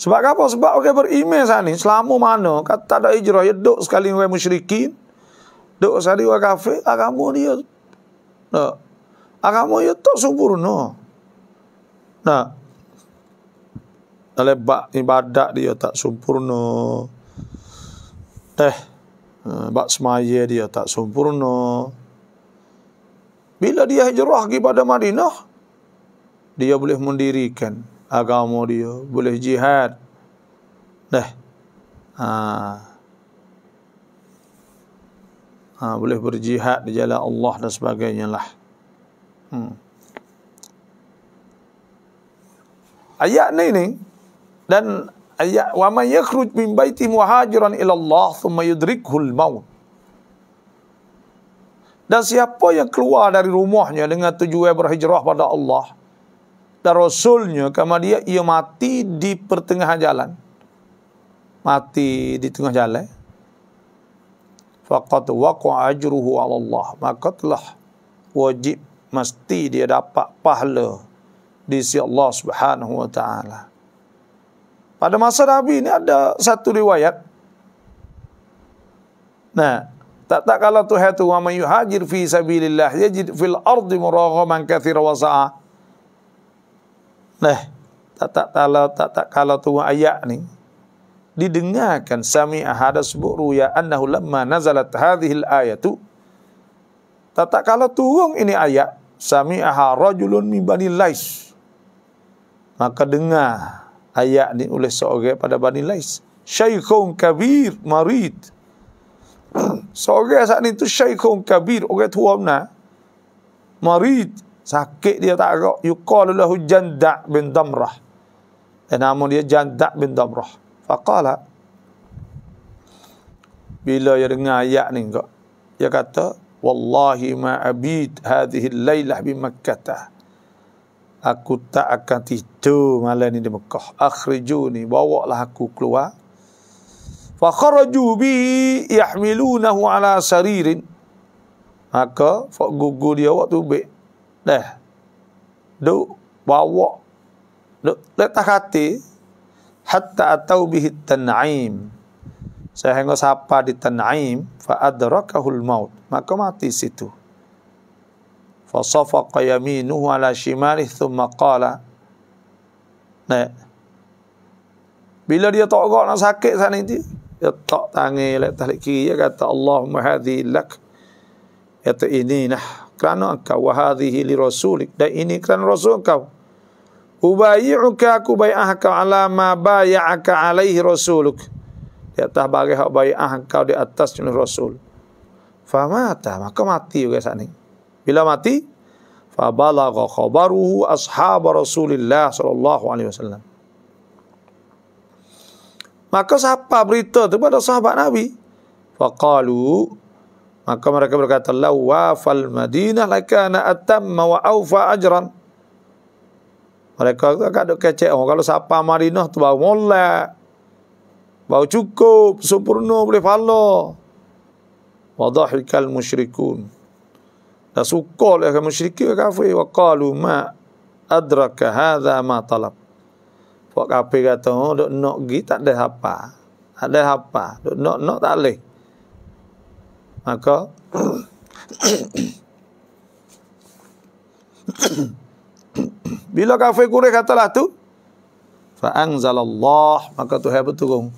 Sebab apa? Sebab orang berimeh sana. Selama mana? Kata tak ada hijrah. Ya duk sekali orang musyrikin. Duk sekali orang kafir. Agama dia. Nah. Agama dia tak sempurna. Nah. Lebak ibadat dia tak sempurna. Eh. Ha, bak semaya dia tak sempurna. Bila dia hijrah pada Madinah, dia boleh mendirikan agama dia, boleh jihad. Dah. Ha. Ha, boleh berjihad di jalan Allah dan sebagainya lah. Hmm. Ayat ni ni, dan ayat wa may yakhruj min baiti muhajiran ila Allah thumma yudrikhul maut. Dan siapa yang keluar dari rumahnya dengan tujuan berhijrah pada Allah dan rasulnya kama dia ia mati di pertengahan jalan. Mati di tengah jalan. Faqat waqa'a ajruhu 'ala Allah. Maka telah wajib mesti dia dapat pahala di sisi Allah Subhanahu wa taala. Pada masa Nabi ini ada satu riwayat. Nah, tak tak kalau tuh hatu wa may yuhajir fi ya yajid fil ardi muraghaman katsira wa sa'a. Nah, tak tak kalau tak tak kalau tuh ayat ni didengarkan sami ahada sebut ruya annahu lamma nazalat hadhil ayatu tak tak kalau turun ini ayat sami aha rajulun min bani lais maka dengar ayat ni oleh seorang pada Bani Lais. Syaikhun kabir marid. seorang saat ni tu syaikhun kabir. Orang tua mana? Marid. Sakit dia tak agak. Yukalulahu janda bin damrah. Dan eh, nama dia janda bin damrah. Fakala. Bila dia dengar ayat ni enggak. Dia kata. Wallahi ma abid hadihi laylah bin makkatah aku tak akan tidur malam ni di Mekah. Akhriju ni, bawa lah aku keluar. Fakharaju bi yahmilunahu ala saririn. Maka, fak gugu dia waktu baik. Dah. Duk, bawa. Duk, letak hati. Hatta atau bihi tan'im. Saya hingga sapa di tan'im. Fa'adrakahul maut. Maka mati situ. فصفق يمينه على شماله ثم قال Nah. Bila dia tak gerak nak sakit sana ni, dia tak tangi lek tarik kiri dia kata Allahumma hadhi lak. Kata ini nah, kerana engkau wa hadhihi li rasulik. Dan ini kerana rasul engkau. Ubayyuka aku bai'ah kau ala ma bai'aka alaihi rasuluk. Di atas bagi hak bai'ah kau di atas jenis rasul. Fahamata, maka mati juga sana ni. Bila mati, fa balagha khabaruhu ashab Rasulillah sallallahu alaihi wasallam. Maka siapa berita itu kepada sahabat Nabi? Faqalu Maka mereka berkata, wa fal Madinah lakana atamma wa aufa ajran. Mereka kata, kata kecek, oh, kalau siapa Madinah tu baru molek. Baru cukup, sempurna, boleh falo. Wadahikal musyrikun. Tak suka lah kamu syirikin kafir. Eh? Wa qalu ma adraka hadha ma talab. Buat kafir kata, oh, duk nak pergi tak ada apa. ada apa. dok nok nok tak boleh. Maka, bila kafir kurih katalah tu, fa'angzalallah, maka tu hebat turun.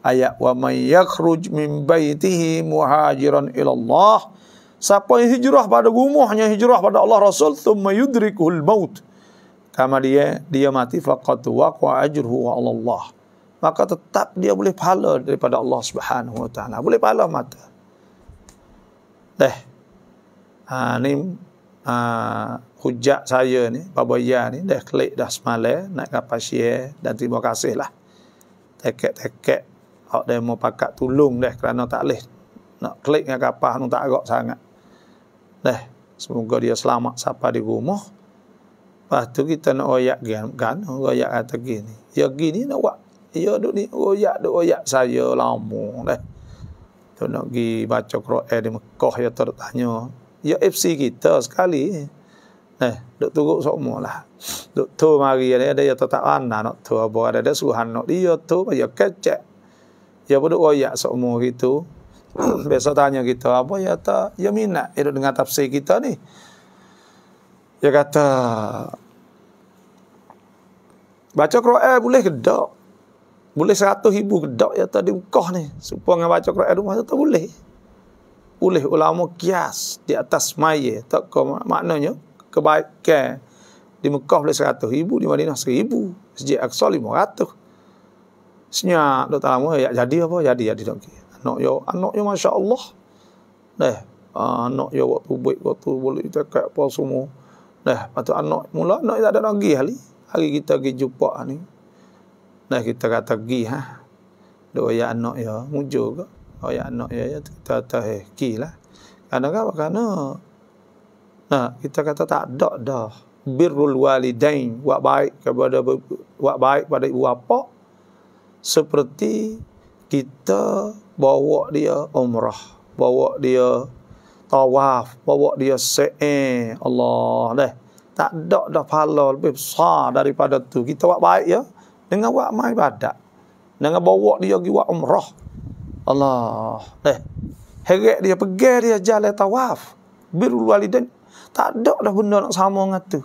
Ayat, wa man yakhruj min baytihi muhajiran ilallah, Siapa yang hijrah pada rumahnya hijrah pada Allah Rasul thumma yudrikul maut. Kama dia dia mati faqat waqa ajruhu wa Allah. Maka tetap dia boleh pahala daripada Allah Subhanahu wa taala. Boleh pahala mata. Eh. Ha ni ha, hujak saya ni, Baba Ya ni, dah klik dah semalam, nak kapal syia, dan terima kasih lah. Tekek-tekek, kalau dia mau pakat tulung dah, kerana tak boleh nak klik dengan kapal, tak agak sangat. Nah, semoga dia selamat sampai di rumah. Lepas tu kita nak royak kan, royak kata gini. Ya gini nak buat. Ya duk ni royak duk royak saya lama leh. Tu nak gi baca Quran di Mekah ya tertanya. Ya FC kita sekali. Leh, duk turuk semua lah. Duk tu mari ada ada ya tetap anak nak tu apa ada ada suhan nak dia tu ya kecek. Ya bodoh royak semua gitu. biasa tanya kita apa ya ta ya minat hidup dengan tafsir kita ni Ya kata baca Quran boleh ke tak boleh seratus ribu ke tak ya tadi kau ni supaya dengan baca Quran rumah tak boleh boleh ulama kias di atas maya tak kau maknanya kebaikan di Mekah boleh seratus ribu di Madinah seribu sejak Aqsa lima ratus senyap tak lama ya jadi apa jadi jadi tak kira anak yo anak yo masya-Allah. Neh, ah, anak yo waktu baik, waktu boleh cakap apa semua. Neh, patu anak mula anak tak ada lagi hari. Hari kita pergi jumpa ni. Neh kita kata pergi ha. Doa ya anak yo mujur ke? Oh ya anak yo ya kita tahu eh ki lah. Karena apa karena nah kita kata tak ada dah birrul walidain wa baik kepada wa baik pada ibu bapa seperti kita bawa dia umrah, bawa dia tawaf, bawa dia se'e Allah Dah Tak ada dah pahala lebih besar daripada tu. Kita buat baik ya. Dengan buat mai ibadat. Dengan bawa dia pergi buat umrah. Allah. Eh. Heret dia pergi dia jalan tawaf. Birul walidin. Tak ada dah benda nak sama dengan tu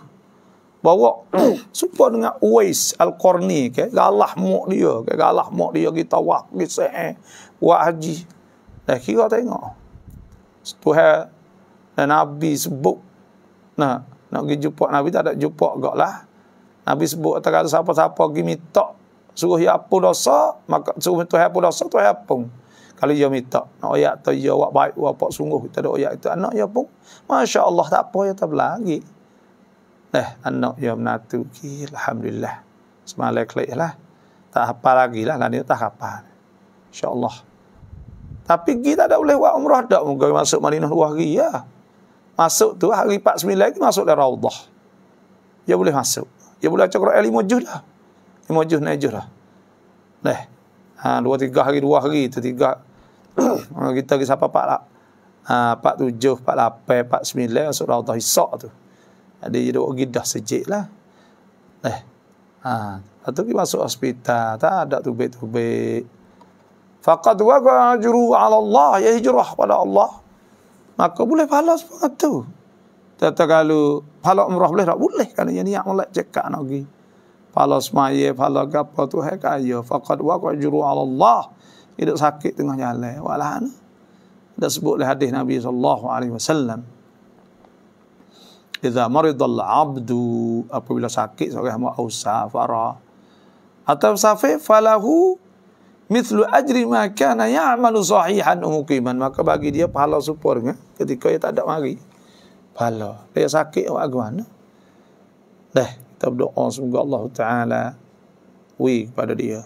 bawa supaya dengan Uwais Al-Qarni ke okay? galah muk dia ke okay? galah muk dia kita wak ke sa'i buat haji dah kira tengok Tuhan dan Nabi sebut nah nak pergi jumpa Nabi tak ada jumpa gak lah Nabi sebut tak ada siapa-siapa pergi minta suruh ya apa dosa maka suruh Tuhan apa dosa Tuhan apa kalau dia minta nak ayat tu ya wak baik wak sungguh tak ada ayat itu anak ya pun masya-Allah tak apa ya tak belagi Eh, anak yang menatu. Alhamdulillah. Semalai klik lah. Tak apa lagi lah. Nanti lah, tak apa. Allah. Tapi kita tak boleh buat umrah tak. Mungkin masuk Madinah luar lagi. Ya. Masuk tu hari 49 lagi masuk dari Allah. Dia boleh masuk. Dia boleh cakap Quran lima juh dah. Lima juh, naik juh dah. Dah. Ha, dua tiga hari, dua hari tu. Tiga. kita pergi siapa pak lah. Ha, pak tujuh, pak lapai, pak sembilan. Masuk Allah isok tu ada jadi orang gidah sejik lah. Eh. Ha. Atau pergi masuk hospital. Tak ada tubik-tubik. Faqad waqa ala Allah. Ya hijrah pada Allah. Maka boleh pahala sepengat tu. Tata kalau pahala umrah boleh tak? Boleh. Kalau yang niat malak cekak nak pergi. Pahala semaya, pahala gapa tu. Hei kaya. Faqad waqa ala Allah. Hidup sakit tengah jalan. Walahan. Dah sebut oleh hadis Nabi SAW. Alaihi Wasallam. Idza maridul abdu apabila sakit seorang hamba Ausafara. atau safar falahu mithlu ajri ma kana ya'malu sahihan umqiman maka bagi dia pahala supurnya ketika dia tak ada mari pahala dia sakit awak gimana dah kita berdoa semoga Allah taala wi kepada dia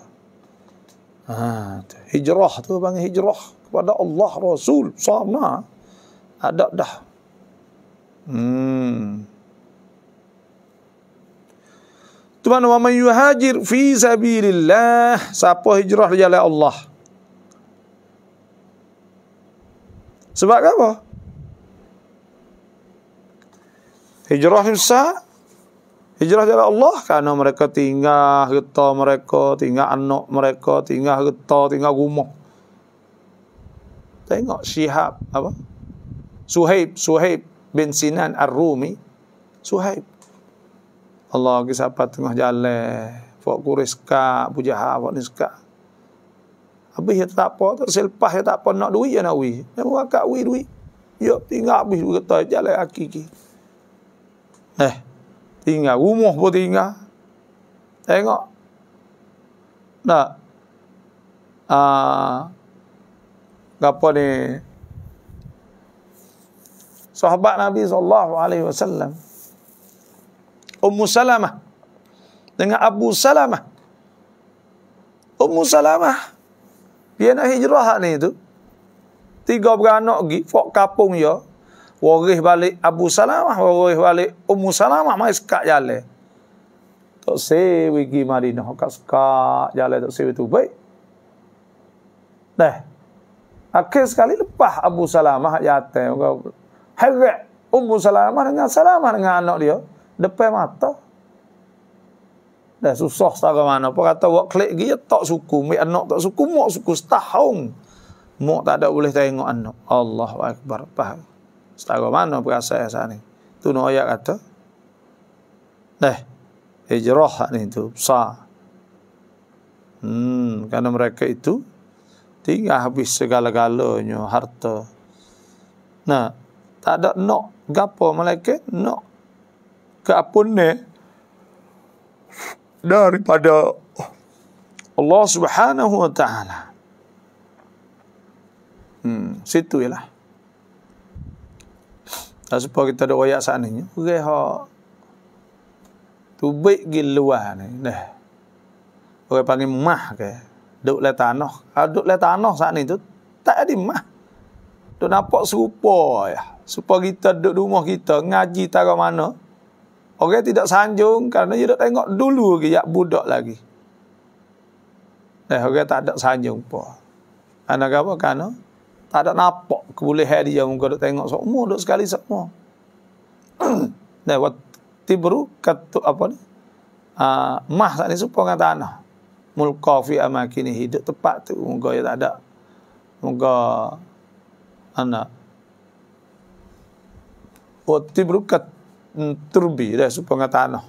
ha hijrah tu panggil hijrah kepada Allah Rasul sama ada dah Hmm. Tuan wa man yuhajir fi sabilillah siapa hijrah di jalan Allah. Sebab apa? Hijrah Musa Hijrah jalan Allah kerana mereka tinggal kita mereka, tinggal anak mereka, tinggal kita, tinggal rumah. Tengok Syihab, apa? Suhaib, Suhaib bin Sinan Ar-Rumi Suhaib Allah ke siapa tengah jalan Fok kuriska Pujaha Fok niska Habis dia tak apa Terselpah dia tak apa Nak duit ya nak duit Dia berakak duit duit Ya tinggal habis Dia kata jalan hakiki Eh Tinggal rumah pun tinggal Tengok Nak Ah, uh, Gapa ni sahabat Nabi sallallahu alaihi wasallam Ummu Salamah dengan Abu Salamah Ummu Salamah dia nak hijrah ni tu tiga beranak pergi fok kapung yo, waris balik Abu Salamah waris balik Ummu Salamah mai sekat jalan tak sewi pergi Madinah kat sekat jalan tak sewi tu baik dah Akhir sekali lepas Abu Salamah yatim. Harap Ummu Salamah dengan Salamah dengan anak dia. Depan mata. Dah susah setara mana. Apa kata buat klik dia tak suku. Mereka anak tak suku. Mereka suku setahun. Mereka tak ada boleh tengok anak. Allah Akbar. Faham. Setara mana perasaan saat ni. Itu nak ayat kata. Dah. Hijrah ni tu. Besar. Hmm. Kerana mereka itu. Tinggal habis segala-galanya. Harta. Nah tak ada nak gapo malaikat nak ke apunne daripada Allah Subhanahu wa taala. Hmm, situ ialah. Tak sebab kita ada royak sananya, orang ha tubik gi luar ni dah. Orang panggil mah ke, duk le tanah. Ah duk le tanah saat tu tak ada mah. Tu nampak serupa ya supaya kita duduk rumah kita ngaji tarah mana orang tidak sanjung kerana dia tak tengok dulu lagi yak budak lagi eh orang tak ada sanjung apa anak apa kan tak ada nampak kebolehan dia muka duduk tengok semua duduk sekali semua nah wat tibru katu apa ni uh, mah tak ni supaya dengan tanah mulka fi amakini hidup tepat tu muka dia tak ada muka anak Wati berukat turbi, dah supaya tanah.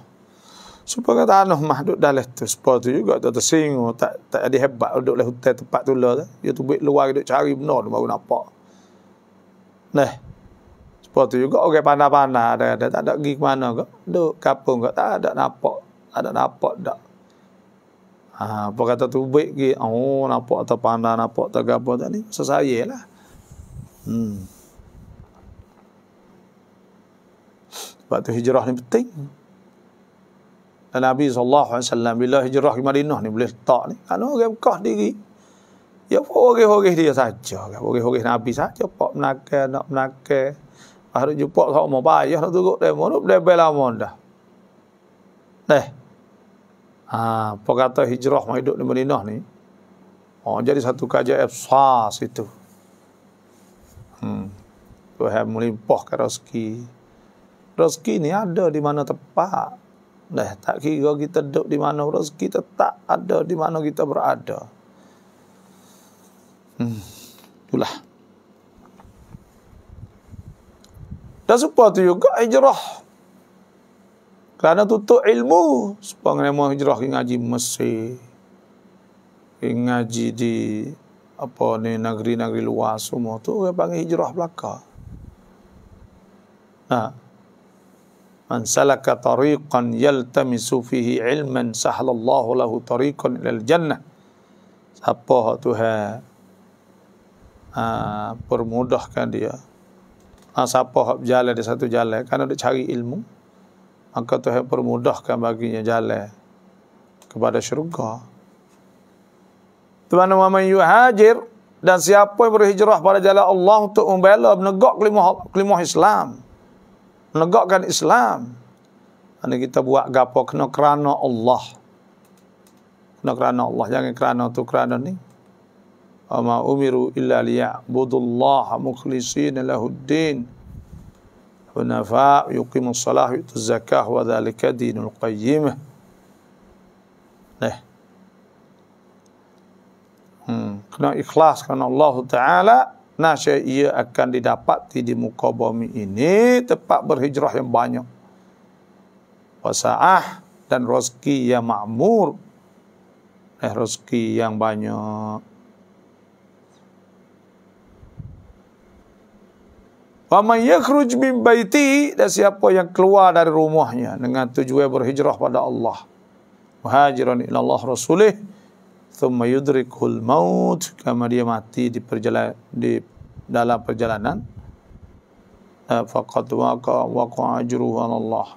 Supaya tanah mahduk leh tu. Supaya tu juga tak tersinggung Tak, tak ada hebat duduk di hutan tempat tu lah. Dia tu ya buat luar duduk cari benar tu baru nampak. Nah. Supaya tu juga orang okay, panah-panah ada, ada. Tak ada pergi ke mana ke. Duduk kapung ke. Tak ada nampak. Tak ada nampak tak. Ha, apa kata tu buat Oh nampak atau panah nampak tak apa tak ni. Sesayalah. Hmm. Sebab tu hijrah ni penting. Dan Nabi SAW bila hijrah ke Madinah ni boleh letak ni. Kalau orang Mekah diri. Ya apa orang dia saja. Orang-orang Nabi saja. Pak menakai, nak menakai. Harus jumpa kau mau bayar nak turut demo. Nak berdebel lama dah. Eh. Ha, apa kata hijrah mah hidup di Madinah ni. Oh, jadi satu kajian absas itu. Hmm. Tuhan melimpahkan rezeki rezeki ni ada di mana tepat. Dah tak kira kita duduk di mana rezeki tetap ada di mana kita berada. Hmm. Itulah. Dan seperti juga hijrah. Kerana tutup ilmu. Sepanjang mahu hijrah ke ngaji Mesir. Ingin ngaji di apa ni negeri-negeri luar semua tu orang panggil hijrah belaka. Nah, ha man salaka tariqan yaltamisu fihi ilman sahalallahu lahu tariqan ilal jannah siapa Tuhan ha, permudahkan dia ha, siapa yang berjalan di satu jalan karena ada cari ilmu maka Tuhan permudahkan baginya jalan kepada syurga Tuhan Muhammad yuhajir dan siapa yang berhijrah pada jalan Allah untuk membela menegak kelima, kelima Islam menegakkan Islam. Ini kita buat gapo kena kerana Allah. Kena kerana Allah, jangan kerana tu kerana ni. Ama umiru illa liya'budullah mukhlisin lahuddin. Hunafa yuqimus salah wa zakah wa dhalika dinul qayyim. Nah. Hmm, kena ikhlas kerana Allah Taala nasya ia akan didapati di muka bumi ini tempat berhijrah yang banyak. Wasa'ah dan rezeki yang makmur. Eh rezeki yang banyak. Wa may yakhruj min baiti dan siapa yang keluar dari rumahnya dengan tujuan berhijrah pada Allah. Muhajiran ila Allah Rasulih thumma maut kemudian mati di perjalanan di dalam perjalanan eh, faqad waqa waqa ajruhu Allah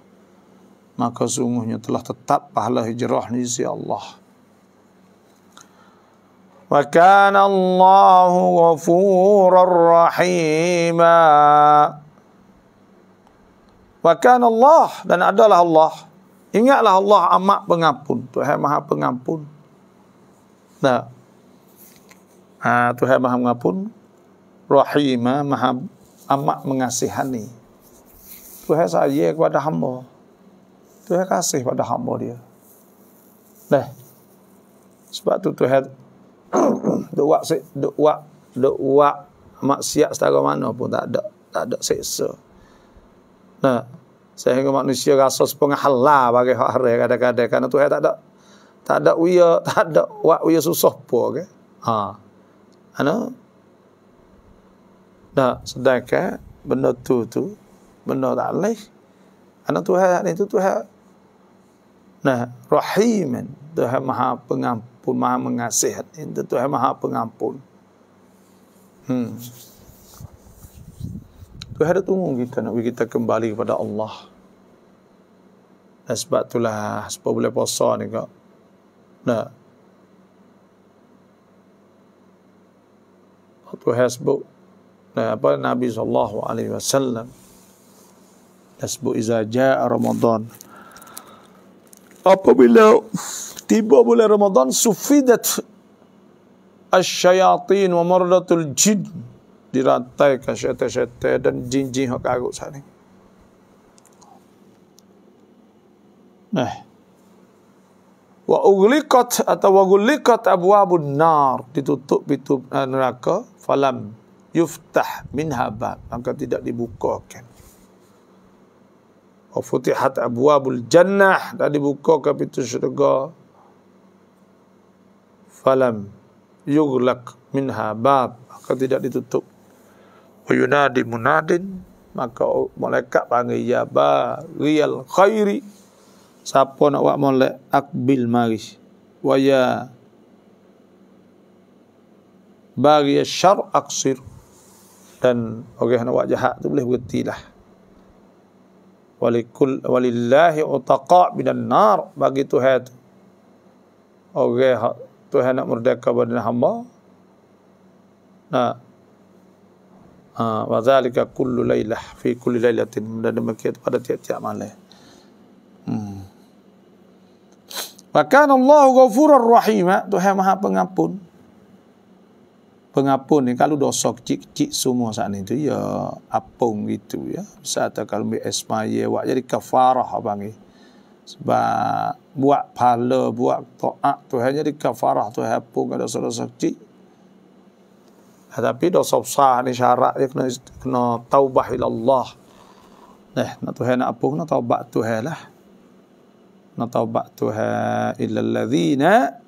maka sungguhnya telah tetap pahala hijrah ni si Allah wa kana Allah ghafurar rahim wa kana Allah dan adalah Allah ingatlah Allah amat pengampun Tuhan Maha pengampun nah ha, Tuhan Maha pengampun rahima maha amat mengasihani. Tuhan saya kepada hamba. Tuhan kasih pada hamba dia. Dah. Sebab tu Tuhan doa si doa doa duk wak maksiat setara mana pun tak ada tak ada seksa. Nah, sehingga manusia rasa sepengah halal bagi hak hari kadang-kadang kerana Tuhan tak ada tak ada uya, tak ada wak uya susah pun okay? Ha. Ano, Nah, sedangkan benda tu tu, benda tak alaih. Anak Tuhan hari itu Tuhan. Nah, rahiman. Tuhan maha pengampun, maha mengasih. Itu Tuhan maha pengampun. Hmm. Tuhan dah tunggu kita nak kita kembali kepada Allah. Dan sebab itulah, sebab boleh puasa ni kak. Nah. Tuhan sebut Nah apa Nabi sallallahu alaihi wasallam asbu iza jaa ramadan apabila tiba bulan ramadan sufidat asyayatin wa maradatul jin dirantai ke syaitan-syaitan dan jin-jin hak agak sana nah wa ugliqat atau wa gulliqat abwabun nar ditutup pintu eh, neraka falam yuftah min habab maka tidak dibukakan wa futihat abwabul jannah tak dibukakan pintu syurga falam yughlaq min habab maka tidak ditutup wa yunadi munadin maka malaikat panggil ya ba riyal khairi siapa nak buat molek akbil mari wa ya bagi syar aksir dan orang yang buat jahat tu boleh bertilah walikul walillahi utaqa minan nar bagi tuhan tu orang tuhan nak merdeka badan hamba nah ha wa zalika kullu lailah fi kulli lailatin dan demikian pada tiap-tiap malam hmm maka Allah ghafurur rahim tuhan maha pengampun pengapun ni kalau dosa kecil-kecil semua saat ni tu ya apung gitu ya besar tak kalau ambil esmaya wak jadi kafarah abang ni sebab buat pahala buat to'ak tu hanya di kafarah tu apung ada dosa-dosa kecil ha, tapi dosa besar ni syarat dia kena, kena taubah ila Allah eh nak tuhan nak apung nak taubah tuhan lah nak taubah tuhan illa alladhina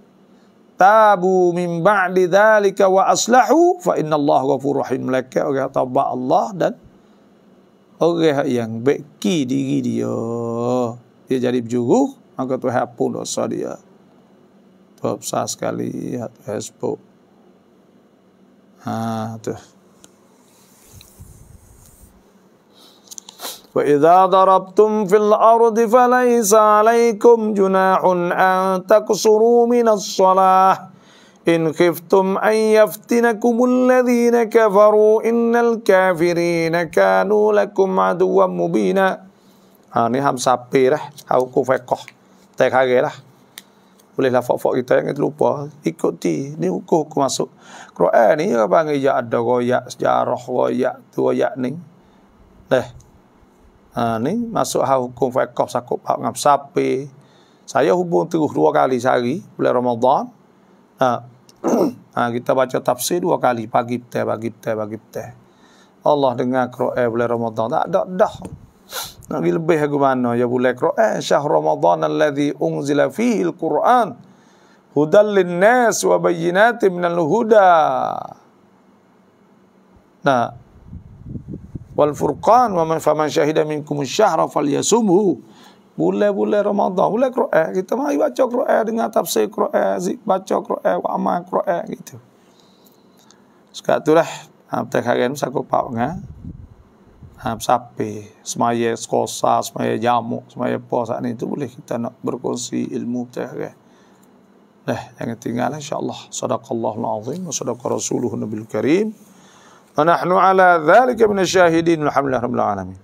tabu min ba'di dhalika wa aslahu fa inna Allah ghafur rahim mereka orang taubat Allah dan orang yang beki diri dia dia jadi berjuru maka tu hapun dosa dia tu besar sekali ya tu hasbuk ha tu وإذا ضربتم في الأرض فليس عليكم جناح أن تقصروا من الصلاة إن خفتم أن يفتنكم الذين كفروا إن الكافرين كانوا لكم عدوا مبينا อันนี้คำศัพท์ปีนะเอากูไปก่อแต่ใครล่ะ bolehlah fok-fok kita yang lupa ikuti ni hukum aku masuk Quran ni apa panggil ya ada goyak sejarah goyak tu goyak ni dah uh, ni masuk hal hukum fiqh sakup hak ngap sapi. Saya hubung terus dua kali sehari bulan Ramadan. Uh, uh, kita baca tafsir dua kali pagi petai pagi petai pagi petai. Allah dengar qira'at eh, bulan Ramadan tak ada dah. Nak pergi lebih ke mana ya bulan qira'at eh, syahr Ramadan alladhi unzila fihi al-Quran hudal lin-nas wa bayyinatin minal huda. Nah, wal furqan wa man faman syahida minkum syahr falyasumhu boleh bulan Ramadan bulan Quran kita mari baca Quran dengan tafsir Quran zik baca Quran wa amal Quran gitu sekat itulah apa kagak ni sakup pak ngah Hab sapi, semaya skosa, semaya jamu, semaya po saat ni tu boleh kita nak berkongsi ilmu teh. Okay? Dah, jangan tinggal insyaAllah. Sadaqallahul azim wa sadaqa rasuluhu nabil karim. ونحن على ذلك من الشاهدين الحمد لله رب العالمين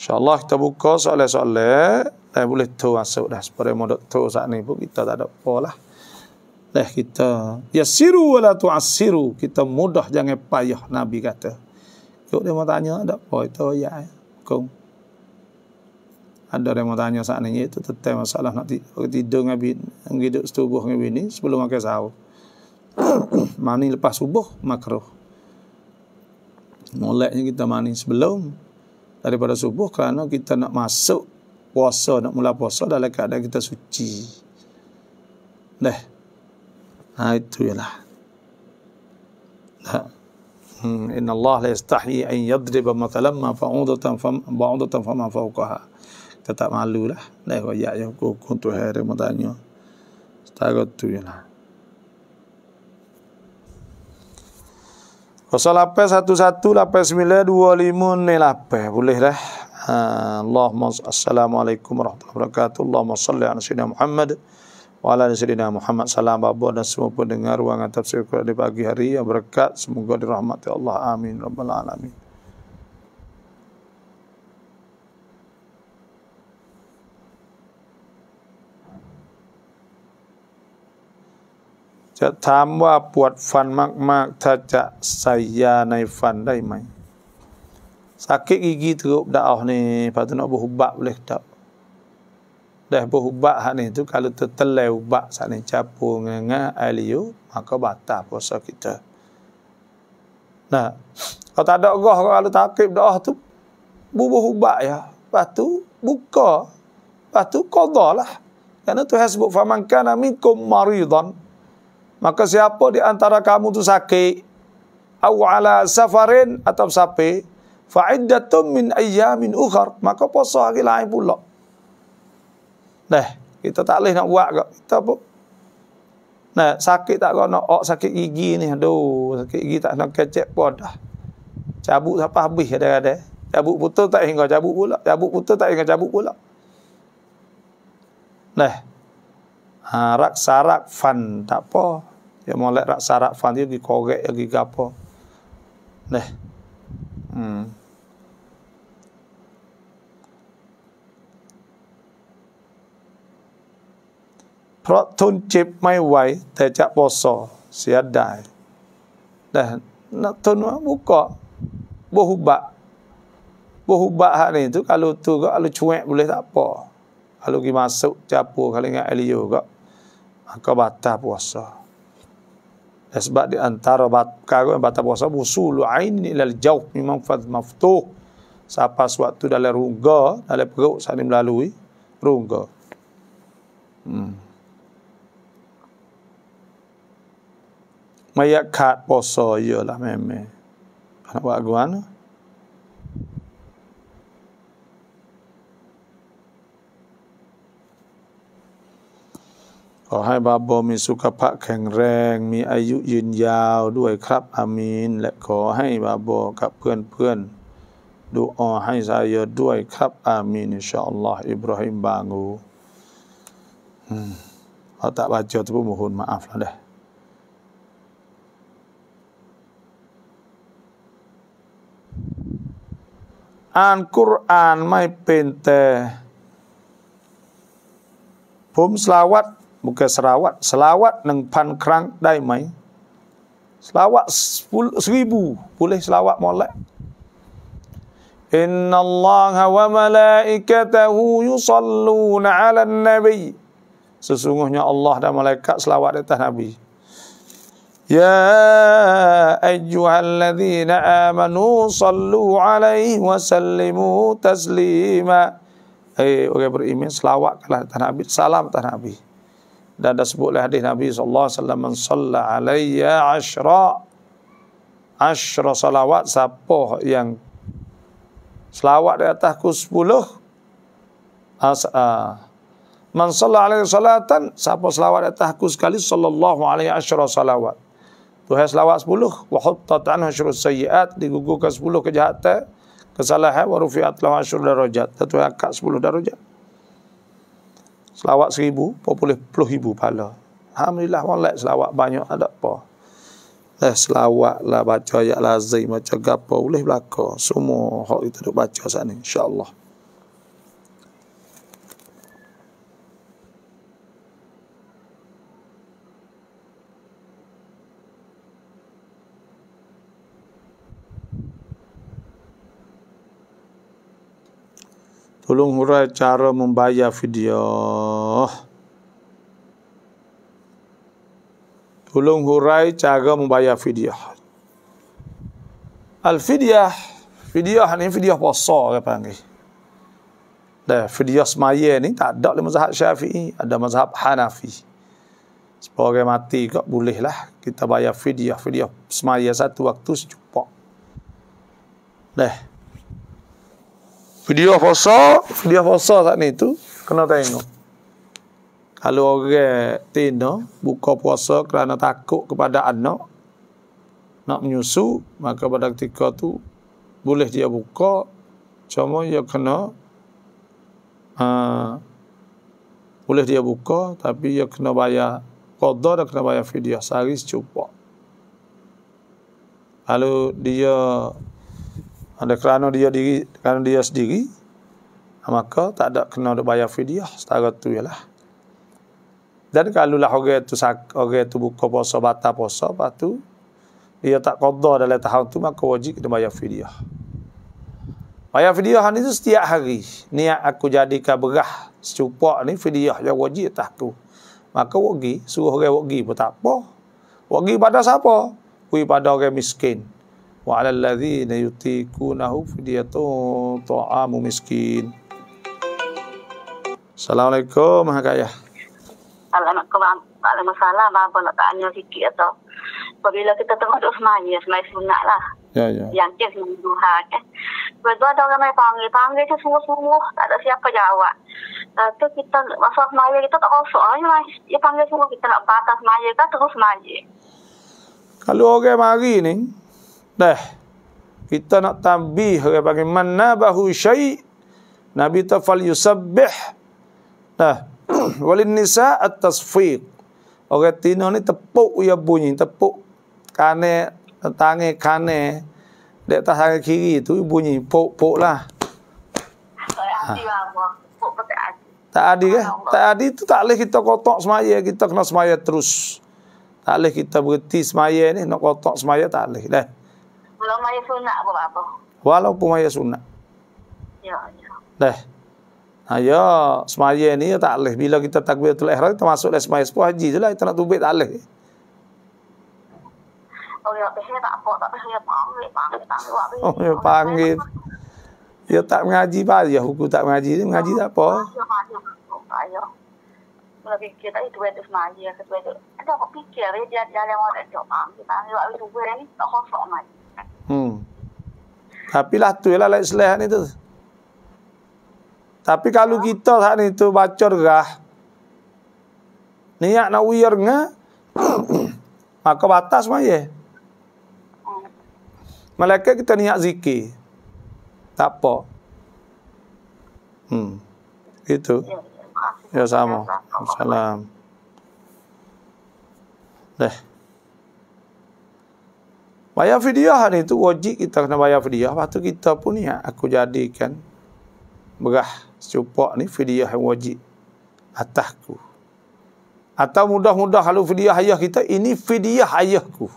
InsyaAllah kita buka soal-soalan. Tak boleh tahu asal dah. Seperti mana tahu saat ini pun kita tak ada pola. Dah kita. Ya siru wala tu'asiru. Kita mudah jangan payah Nabi kata. Yuk dia mau tanya ada apa itu. Ya. ya. Kau. Ada yang mau tanya saat ini. Itu tetap masalah nak tidur dengan bini. Hidup setubuh dengan bini. Sebelum makan sahur. mani lepas subuh makruh. Moleknya kita mani sebelum daripada subuh kerana kita nak masuk puasa, nak mula puasa dalam keadaan kita suci. Dah. Ha itu ialah. Dah. Ha. Hmm, inna Allah la yastahi an yadriba mathalan ma fa'udatan fa ba'udatan fa ma fawqaha. Kita tak malulah. Dah ayat yang ya, kukun tu hari mudanya. Setakat tu ialah. Pasal apa satu satu lapan sembilan dua lima ni lapan boleh dah. Ha, Allahumma assalamualaikum warahmatullahi wabarakatuh. Allahumma salli ala sayyidina Muhammad wa ala sayyidina Muhammad salam babu dan semua pendengar ruangan tafsir Quran di pagi hari yang berkat semoga dirahmati Allah amin rabbal alamin. จะถามว่าปวดฟันมากๆถ้าจะใส่ยาในฟันได้ไหมสักกี่กี่ทุกดาวนี่พัฒนาบุหุบะเล็กดาวดาบุหุบะฮะนี่ทุกการตัดเลวบะสันนิจปูงงะเอลิยูมาก็บาตาพอสักกี่นะก็ตัดดอกก็การตัดเก็บดาวทุบุบุหุบะยะปัตุบุกะปัตุก็ดอละ Karena tu hasbuk famankana minkum maridan Maka siapa di antara kamu itu sakit atau ala safarin atau sape fa iddatum min ayyamin ukhar maka puasa hari lain pula. Nah, kita tak leh nak buat ke? Kita apa? Nah, sakit tak kena nak oh, sakit gigi ni. Aduh, sakit gigi tak nak kecek pun dah. Cabut sampai habis ada ada. Cabut putus tak hingga cabut pula. Cabut putus tak hingga cabut pula. Nah. Ha, rak sarak fan tak apa ya molek rak sarak fandi di koge lagi gapo neh hmm. เพราะทนเจ็บไม่ไหวแต่จะบอสอเสียดายแต่นักทนว่าบุกเกาะบุหุบะบุหุบะฮะนี่ทุกอารมณ์ทุก็อารมณ์ช่วยไม่ได้ทั้งปออารมณ์กิมาสุจะปูขลังเงาเอลิโยก็ก็บาดตาบอสอ dan sebab di antara perkara yang batal puasa wusulu ain ilal jauh memang fad maftuh. Siapa sewaktu dalam rungga, dalam perut sana melalui rungga. Hmm. Mayak kat puasa ialah memang. Anak buat aguan. Hmm. ขอให้บาโบมีสุขภาพแข็งแรง มีอายุยืนยาวด้วยครับอามีนและขอให้บาโบกับเพื่อนเพื่อนดูออให้ซาเยด้วยครับ อามีนอินชาอัลลอฮ์อิบราฮิมบางูเขาตะบาเจอทุกมุฮุนมาอัฟแล้วเด้อ่านกุรอานไม่เป็นแต่ผมสลาวัต Muka selawat, Selawat neng pan kerang dai mai. Selawat seribu. Boleh selawat molek. Inna Allah wa malaikatahu yusalluna ala nabi. Sesungguhnya Allah dan malaikat selawat atas Nabi. Ya ayyuhalladzina amanu sallu alaihi wa sallimu taslima. Eh, orang beriman selawat kepada Nabi, salam kepada Nabi. Dan ada sebutlah hadis Nabi sallallahu alaihi wasallam man salla alayya ashra ashra salawat siapa yang selawat di atasku 10 ah uh, man salla alayya salatan siapa selawat di atasku sekali sallallahu alaihi ashra salawat Tuhan selawat 10 wa hutat an ashra sayiat digugurkan 10 kejahatan kesalahan wa rufiat lahu ashra darajat tuhan akak 10 darajat selawat seribu, pun boleh puluh ribu pahala. Alhamdulillah, orang like selawat banyak, ada apa. Eh, selawat lah, baca ayat lazim, baca gapa, boleh berlaku. Semua orang itu duduk baca saat ini, insyaAllah. Tolong hurai cara membayar video. Tolong hurai cara membayar video. al video, video ni video poso, ke panggil. Dah, video semaya ni tak ada di mazhab syafi'i. Ada mazhab hanafi. Sebagai mati kok boleh lah. Kita bayar video, video semaya satu waktu secukup. Dah. Video fosa, video fosa saat ni tu, kena tengok. Kalau orang tino buka puasa kerana takut kepada anak nak menyusu, maka pada ketika tu boleh dia buka, cuma dia kena uh, boleh dia buka, tapi dia kena bayar kodok dan kena bayar video sehari secupak. Kalau dia oleh kerana dia diri, kerana dia sendiri, maka tak ada kena ada bayar fidyah setara tu ialah. Dan kalau lah orang itu, sak, orang itu buka puasa, batal puasa, patu, dia tak kodoh dalam tahun tu, maka wajib kena bayar fidyah. Bayar fidyah ni tu setiap hari. Niat aku jadikan berah, secupak ni fidyah yang wajib atas aku. Maka wajib, suruh orang wajib pun tak apa. Wajib pada siapa? Wajib pada orang miskin. وعلى الذين يطيقونه فدية طعام مسكين السلام عليكم هكا يا tak ada masalah apa apa nak tanya sikit atau apabila kita tengok tu semuanya semuanya sunat lah ya, ya. yang kes menuduhan eh. sebab tu ada orang yang panggil panggil tu sungguh-sungguh tak ada siapa jawab lepas kita masa semuanya kita tak kosong lah ya, dia panggil semua kita nak patah semuanya kan terus semuanya kalau orang mari ni teh. Kita nak tambih bagaimana bahu syai Nabi ta fal yusabbih. Nah, walin nisa at tasfiq. Orang tino ni tepuk ya bunyi, tepuk kane tangi kane dek atas tangi kiri tu bunyi pok pok lah. lah tak adi ke? Tak adi tu tak boleh kita kotak semaya, kita kena semaya terus. Tak boleh kita berhenti semaya ni, nak kotak semaya tak boleh. Dah. Belum maya sunat pun apa-apa. Walaupun maya sunat. Ya, ya. Dah. Ayo, ya, semaya ni tak boleh. Bila kita takbir tulis ikhrat, kita masuk dalam semaya sepuluh haji je Kita nak tubik tak boleh. Oh, ya. Tak apa. Tak apa. Tak apa. Tak apa. Tak apa. Ya, tak mengaji pak. Ya, hukum tak mengaji. Mengaji tak apa. Ya, tak Kalau fikir tak itu betul semaya ke betul. Ada aku fikir dia dia dia mahu tak jawab. Kita ni waktu tu ni tak kosong lagi. Tapi lah tu ialah lain selesai ni tu. Tapi kalau kita saat ni tu baca gerah. Niat nak wier nge. maka batas mah ye. Malaikat kita niat zikir. Tak apa. Hmm. Itu. Ya sama. Assalamualaikum. Dah. Bayar fidyah ni tu wajib kita kena bayar fidyah. Lepas tu kita pun ni aku jadikan berah secupak ni fidyah yang wajib atasku. Atau mudah-mudah kalau fidyah ayah kita, ini fidyah ayahku.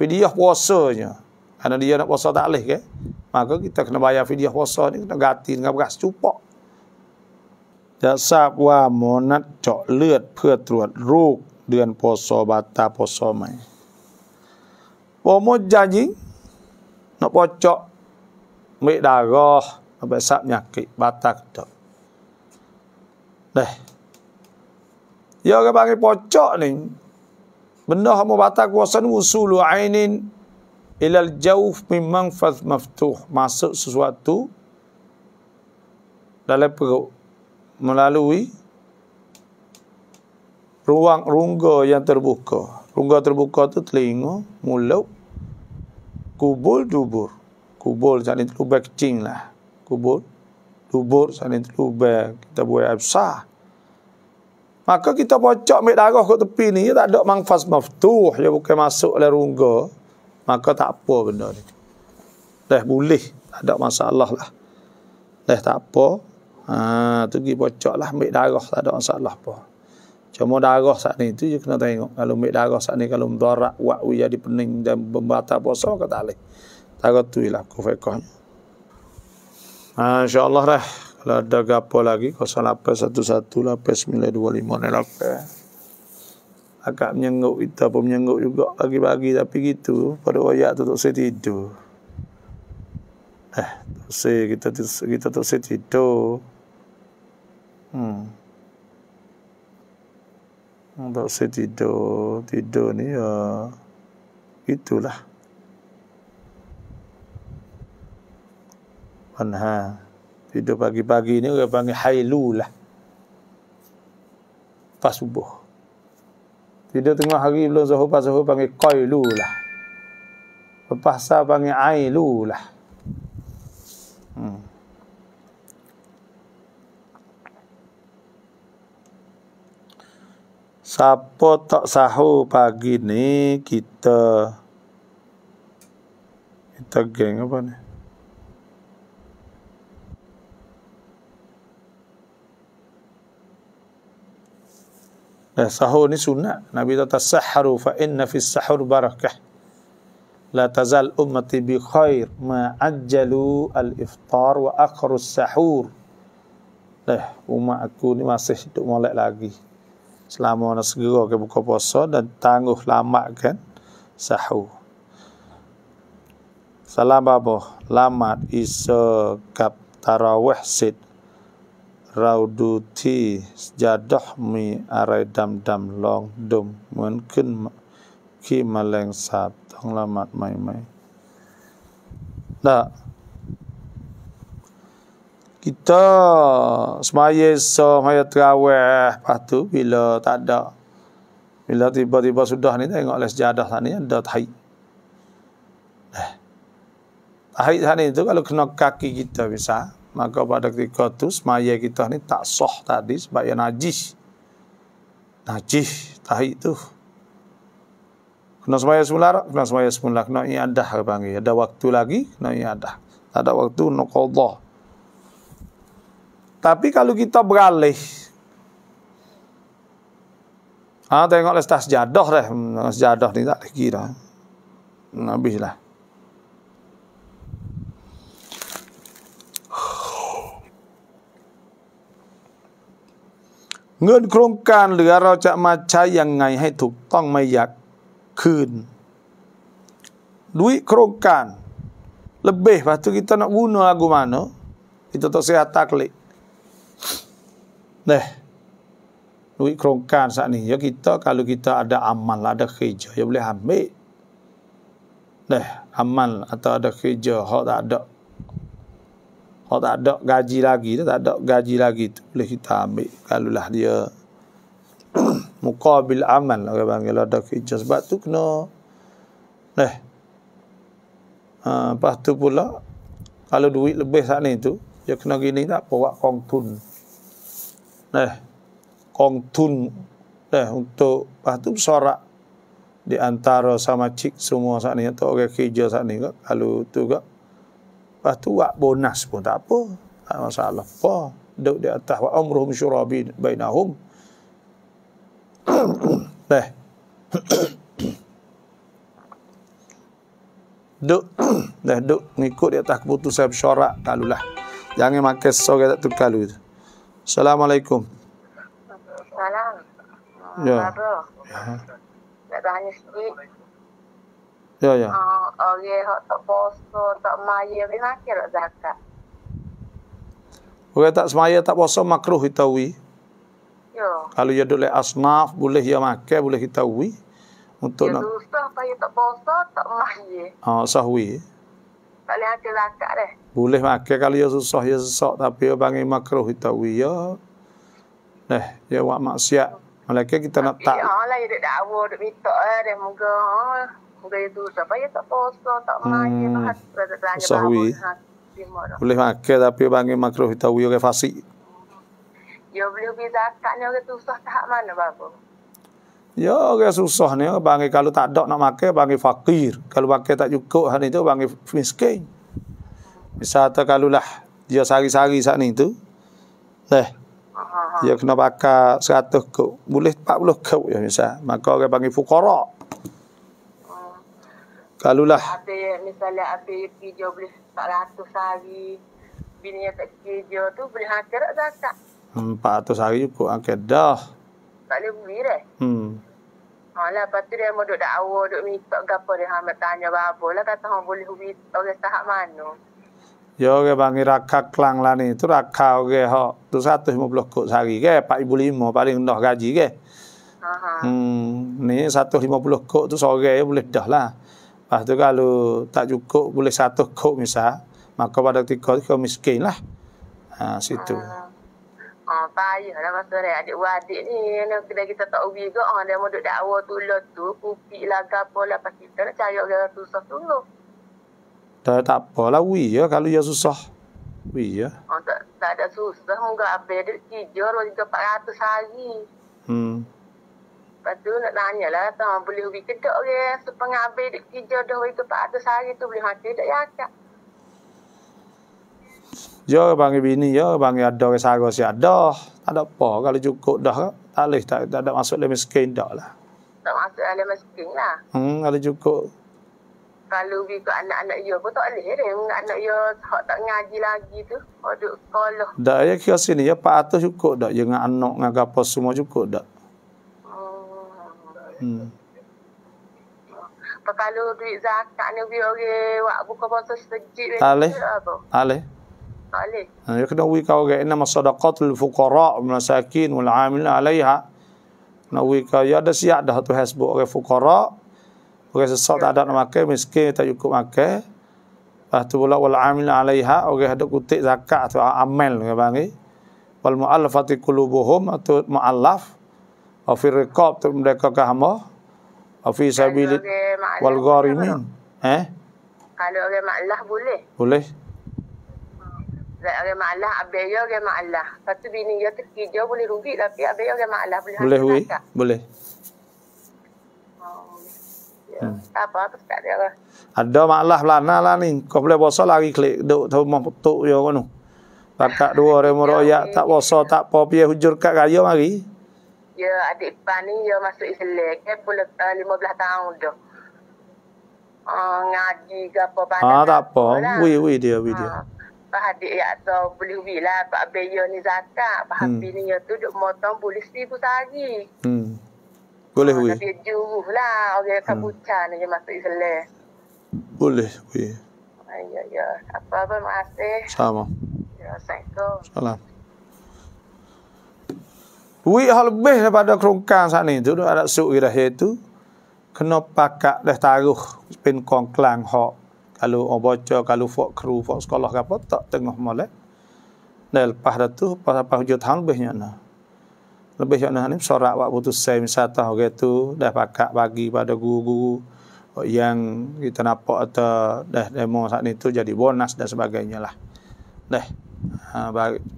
Fidyah puasanya. Karena dia nak puasa tak boleh ke? Kan? Maka kita kena bayar fidyah puasa ni, kena ganti dengan beras secupak. Dia sab wa monat cok lewat pertuat ruk dengan puasa bata puasa main. Pomo janji nak pocok ambil darah sampai sap nyakit batak tok. Dah. Ya ke bagi pocok ni benda hamu batak kuasa usulu ainin ilal jauf memang fath maftuh masuk sesuatu dalam perut melalui ruang rongga yang terbuka. Rongga terbuka tu telinga, mulut, Kubur dubur. Kubur salin lubek cing lah. Kubur dubur salin lubek Kita buat air Maka kita pocok ambil darah ke tepi ni. Dia tak ada mangfas maftuh. ya bukan masuk oleh rungga. Maka tak apa benda ni. Dah boleh. Tak ada masalah lah. Dah tak apa. Ha, tu pergi pocok lah ambil darah. Tak ada masalah pun. Cuma darah saat ni tu je kena tengok. Kalau ambil darah saat ni, kalau mendorak, wak jadi pening dan membata puasa, kau tak boleh. Darah tu ialah kufaikah ni. Ha, InsyaAllah lah. Kalau ada gapa lagi, 0811-8925 lah, ni lah. Agak menyengguk kita pun menyengguk juga. Pagi-pagi tapi gitu. Pada wayak tu tak saya tidur. Eh, tak saya. Kita, kita tak saya tidur. Hmm. Tak usah tidur. Tidur ni ya... Itulah. Manha. Tidur pagi-pagi ni orang panggil hailu lah. Pas subuh. Tidur tengah hari belum zuhur pas zuhur panggil qailu lah. Lepas sah panggil ailu lah. Hmm. Siapa tak sahur pagi ni kita kita geng apa ni? Eh, sahur ni sunat. Nabi kata sahru fa inna fi sahur barakah. La tazal ummati bi khair ma ajjalu al iftar wa akhru sahur. Eh, umat aku ni masih hidup molek lagi selama nak segera ke buka puasa dan tangguh lamatkan sahur. Salam babo, lama isa kap tarawih sit rauduti sejadah mi arai dam dam long dum mungkin ki maleng sab tong lama mai mai. Dah kita semaya so semaya terawih patu, tu bila tak ada bila tiba-tiba sudah ni tengok les lah jadah sana ada tahi eh. tahi sana itu kalau kena kaki kita bisa maka pada ketika tu semaya kita ni tak soh tadi sebab ia najis najis tahi tu kena semaya semula kena semaya semula kena ia ada panggil ada waktu lagi kena ia ada tak ada waktu nak no tapi kalau kita beralih. Ha, tengok lestas lah jadah dah. Hmm, Sejadah ni tak hmm, lagi dah. Duit เงินโครงการเหลือเราจะมาใช้ยังไงให้ถูกต้องไม่อยากคืนด้วยโครงการ lebih waktu kita nak guna lagu mana kita tak sehat tak deh Duit kerongkan saat ni. Ya kita kalau kita ada amal, ada kerja, ya boleh ambil. deh amal atau ada kerja, hak tak ada. Hak tak ada gaji lagi, dia tak ada gaji lagi tu. Boleh kita ambil. Kalau lah dia mukabil amal, orang panggil ada kerja. Sebab tu kena, neh. Uh, ha, lepas tu pula, kalau duit lebih saat ni tu, dia kena gini tak apa, buat kongtun nah kong tun nah untuk patu sorak di antara sama cik semua saat ni atau orang kerja saat ni kak. kalau tu gak, patu wak bonus pun tak apa tak masalah apa duduk di atas wa umruhum syurabi bainahum nah duk dah duk mengikut di atas keputusan syarak kalulah jangan makan sore tak tukar itu Assalamualaikum. Salam. ya. Ya. Tak hanya sikit. Ya, ya. Uh, orang yang tak puasa, tak maya, dia nak kira zakat. Orang tak semaya, tak puasa, makruh hitawi. Ya. Kalau dia duduk asnaf, boleh dia makan, boleh hitawi. Untuk ya, nak... Ya, dosa, tak puasa, tak maya. Ha, sahwi. Ya tak boleh ada zakat dah. Boleh makan kalau ya susah, ya susah. Tapi ia ya panggil makruh kita. Ya, Nah, ya wak maksiat. Mereka kita nak tak. Ah, lah, ya Allah, ia duduk dakwa, duduk minta. Eh, dia moga. Ah. Moga itu ya siapa ya tak puasa, tak main. Hmm. Susah wih. Ha, boleh makan tapi panggil makruh kita. Ya, fasik. Ya, boleh beli zakat ni. Orang susah tak mana, Bapak. Ya, orang susah ni. Panggil kalau tak ada nak makan, panggil fakir. Kalau pakai tak cukup hari itu, panggil miskin. Misalnya kalau lah, dia sari-sari saat ni tu. Eh, dia kena pakai seratus kuk. Boleh empat puluh kuk ya misal. Maka orang panggil fukara. Hmm. Kalau lah. Misalnya, api dia boleh empat ratus hari. Bini yang tak kerja tu boleh hakir tak zakat? Empat ratus hari cukup. Okay, dah. Tak boleh beli dah. Hmm. Ha lah lepas tu dia mau duk dakwa, duk minta gapo dia hang tanya babo lah kata orang boleh hubi orang sahak mana? Ya, Yo ge bangi raka kelang lah ni. Tu rakak ge ho. Tu satu lima 150 kok sehari Ibu lima paling ndah gaji ke? Ha ha. Hmm, ni puluh kok tu sore ya, boleh dah lah. Lepas tu kalau tak cukup boleh satu kok misal, maka pada tiga kok miskin lah. Ha situ. Aha. Oh, payah lah pasal ni. Adik-adik ni, yang kena kita tak ubi ke. Oh, dia mau duduk dakwa tu lah tu. Kupi lah, gapa lah. Pas kita nak cari orang susah tu lah. Tak, tak apa lah, ui ya. Kalau dia susah. Ui ya. Oh, tak, tak ada susah. Mungkin habis dia tidur. Mungkin 400 hari. Hmm. Lepas nak tanya lah. Tak boleh ubi ke tak orang. Sepengah habis dia tidur dah. Mungkin 400 hari tu boleh hati tak yakak. Hmm. Ya bang bini, yo, bang ada ke sara si ada. Tak ada apa kalau cukup dah tak boleh tak, tak ada masuk dalam miskin dah lah. Tak masuk dalam miskin lah. Hmm, kalau cukup kalau bagi ke anak-anak yo, pun tak boleh dia anak yo tak tak ngaji lagi tu duduk sekolah dah ya kira sini ya pak 400 cukup dah, ya dengan anak dengan gapo semua cukup dah. hmm, hmm. kalau duit zakat ni biar orang buka pasal sedikit. Tak boleh. Tak boleh. Tak boleh. Ha, kena wika orang inna masadaqatul fuqara masakin wal amilin alaiha. Kena wika ya ada siap dah tu hasbuk orang fuqara. Orang sesak ada nak makan, miskin tak cukup makan. Lepas tu pula wal amilin alaiha orang ada kutik zakat tu amal ke bangi. Wal mu'allafati qulubuhum atau mu'allaf. Wa fi riqab tu mereka ke hamba. Wa fi sabil wal gharimin. Eh? Kalau orang maklah boleh. Boleh. Sebab orang maklah, abis dia orang maklah. Lepas tu bini dia teki, dia boleh rugi tapi abis dia orang maklah. Boleh, boleh Boleh. Oh, ya, hmm. Apa, apa sekat dia lah. Ada maklah belana lah ni. Kau boleh bosok lagi klik duk tu memutuk je kau ni. Pakat dua orang ya, meroyak tak bosok tak apa. Pihak hujur kat kaya mari. Ya, adik Ipah ni ya masuk Islam. Dia pula lima 15 tahun dah. Uh, ngaji ke apa-apa. Ha, ah, tak apa. Wih, lah. wih dia, wih ah. dia. Ha. Bahadik ya tu boleh ubi lah. Pak Beyo ya, ni zakat. Pak hmm. ni ya tu duk motong boleh seribu sehari. Hmm. Boleh ubi. Ah, Tapi juruh lah. Orang yang kabuca hmm. ni je masuk Islam. Boleh ubi. ayah ya. ya. Apa pun masih. Sama. Ya, Assalamualaikum. Salam. Wui hal lebih daripada kerongkang saat ni. Itu ada suk kira itu. Kena pakak dah taruh. Pin kong klang hok kalau orang baca, kalau fok kru, fok sekolah ke apa, tak tengah malam. Dan lepas itu, pas apa hujud tahun lebihnya nak. Lebihnya nak ni, sorak buat putus saya misalnya tahu gitu, dah pakak bagi pada guru-guru yang kita nampak atau dah demo saat itu jadi bonus dan sebagainya lah. Dah ha,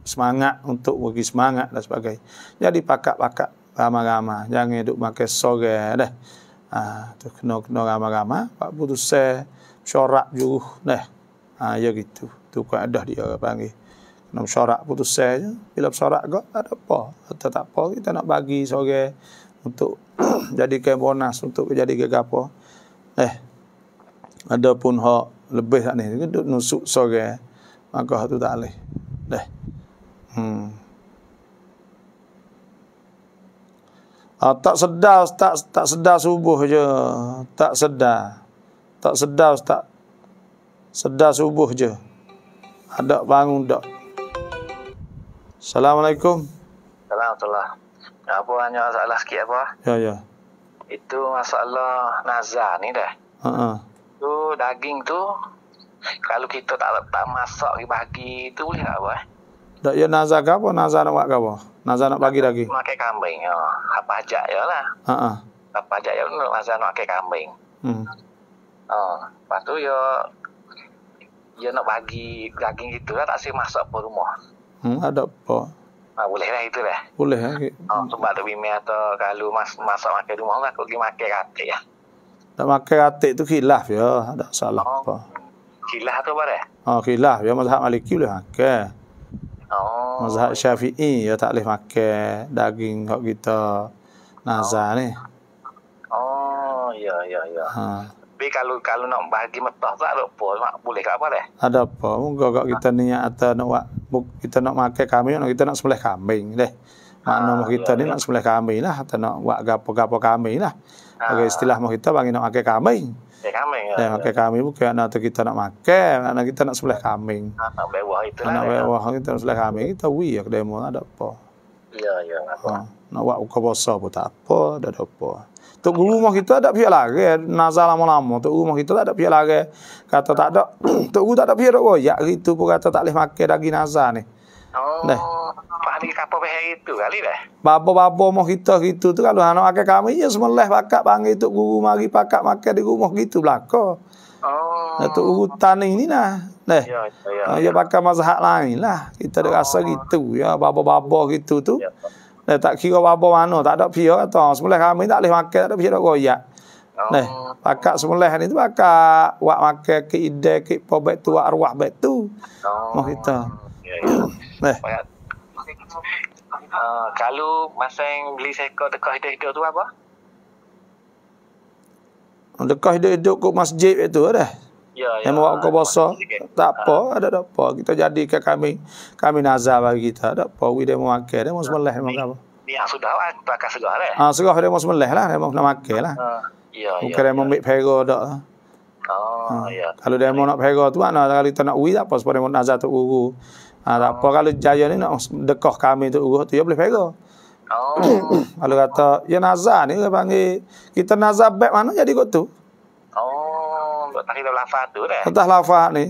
semangat untuk bagi semangat dan sebagainya. Jadi pakak-pakak ramah-ramah, jangan duduk pakai sore dah. Ah, tu kena kena ramah-ramah, pak putus saya syarak juruh neh. Ha ya gitu. Tu kan ada dia panggil. Kena syarak putus sel je. Bila syarak gak ada apa. Kata tak apa kita nak bagi seorang untuk jadikan bonus untuk jadi gegapo. Eh. Adapun hak lebih sat ni duduk nusuk seorang maka tu tak leh. Dah. Hmm. Uh, tak sedar tak tak sedar subuh je tak sedar tak sedar ustaz. Sedar subuh je. Ada bangun dak. Assalamualaikum. Assalamualaikum. Apa hanya masalah sikit apa? Ya ya. Itu masalah nazar ni dah. Ha ah. -uh. Tu daging tu kalau kita tak letak masak di bagi tu boleh tak apa? Tak ya nazar apa? Nazar nak buat ke apa? Nazar nak bagi lagi? Makan kambing. Oh. Apa ya. ajak ya lah. ah. uh -uh. Apa ajak ya nazar nak makan kambing. Hmm. Ah, lepas tu yo. Ya, yo ya nak bagi daging gitu lah, tak si masuk ke rumah. Hmm, ada apa? Ah, boleh lah itu lah. Boleh lah. Eh? Okay. Oh, sebab ada bimbing atau kalau mas, masak makan rumah lah, aku pergi makan katik ya. Lah. Tak makan katik tu khilaf ya, ada salah oh, apa. Khilaf tu apa dah? Oh, khilaf ya, mazhab maliki boleh makan. Oh. Mazhab syafi'i ya tak boleh makan daging kalau kita nazar oh. ni. Oh, ya, ya, ya. Haa. Tapi kalau kalau nak bahagi mentah tak ada apa, mak boleh ke apa deh? Ada apa? Muka gak kita ha. Ah. niat atau nak wak, kita nak makan kambing, kita nak sembelih kambing deh. Mana ah, ha, kita ni ya, ya. nak sembelih kambing lah atau nak wak gapo-gapo kambing lah. Ha. Ah. Okay, istilah mau kita bagi nak makan kambing. Ya, kami. Ya, pakai kami bukan anak tu kita nak makan, anak kita nak sebelah kambing. Anak bawah itu lah. Anak ya. bawah kita nak sebelah kambing, kita wui ya lah ke demo, ada apa. Ya, ya, apa. Nak buat buka bosa pun tak apa, ada apa. Ya, ya. Tok guru rumah kita ada pihak lagi eh. Nazar lama-lama. Tok guru rumah kita tak ada pihak lagi Kata tak ada. Tok guru tak ada pihak lari. Oh, ya, itu pun kata tak boleh makan daging nazar ni. Oh. Nah. Bapa-bapa mau kita gitu tu kalau anak akak kami ya semua leh pakak panggil tu guru mari pakak makai di rumah gitu belako. Oh. Nah tu guru tani ini nah. Nah. Ya, ya, ya. ya mazhab lain lah. Kita oh. rasa gitu ya bapa-bapa gitu tu. Ya, ya. Nah, tak kira apa-apa mana, tak ada pia atau semula kami tak boleh makan, tak ada pia nak goyak. Nah, oh. pakak semula ni tu pakak wak makan ke ide ke pobek tu wak arwah bek tu. Oh, kita. Ya, Nah. Ya. kalau masa yang beli seekor dekat hidup-hidup tu apa? Dekat hidup-hidup ke masjid itu dah. Ya, ya, yang membuat kau bosok. Tak apa, ha. ada tak apa. Kita jadikan kami kami nazar bagi kita. ada apa, we dia memakai. Dia mahu semelih. Ni, ni sudah bakar kan? segah lah. Kan? Ha, segah dia mahu semelih lah. Dia mahu nak makai lah. Ah, ya, Bukan ya, dia mahu ya. ambil pera tak. Lah. Ah, ya. Kalau dia mahu nak pera tu, mana? Kalau kita nak ui, tak apa. supaya dia mahu nazar tu uru. tak apa, kalau jaya ni nak dekoh kami tu uru, tu dia boleh pera. Oh. kalau kata, ya nazar ni, kita nazar back mana jadi kot tu tahlil lafaz tu dah. Kan? Tahlil lafaz ni.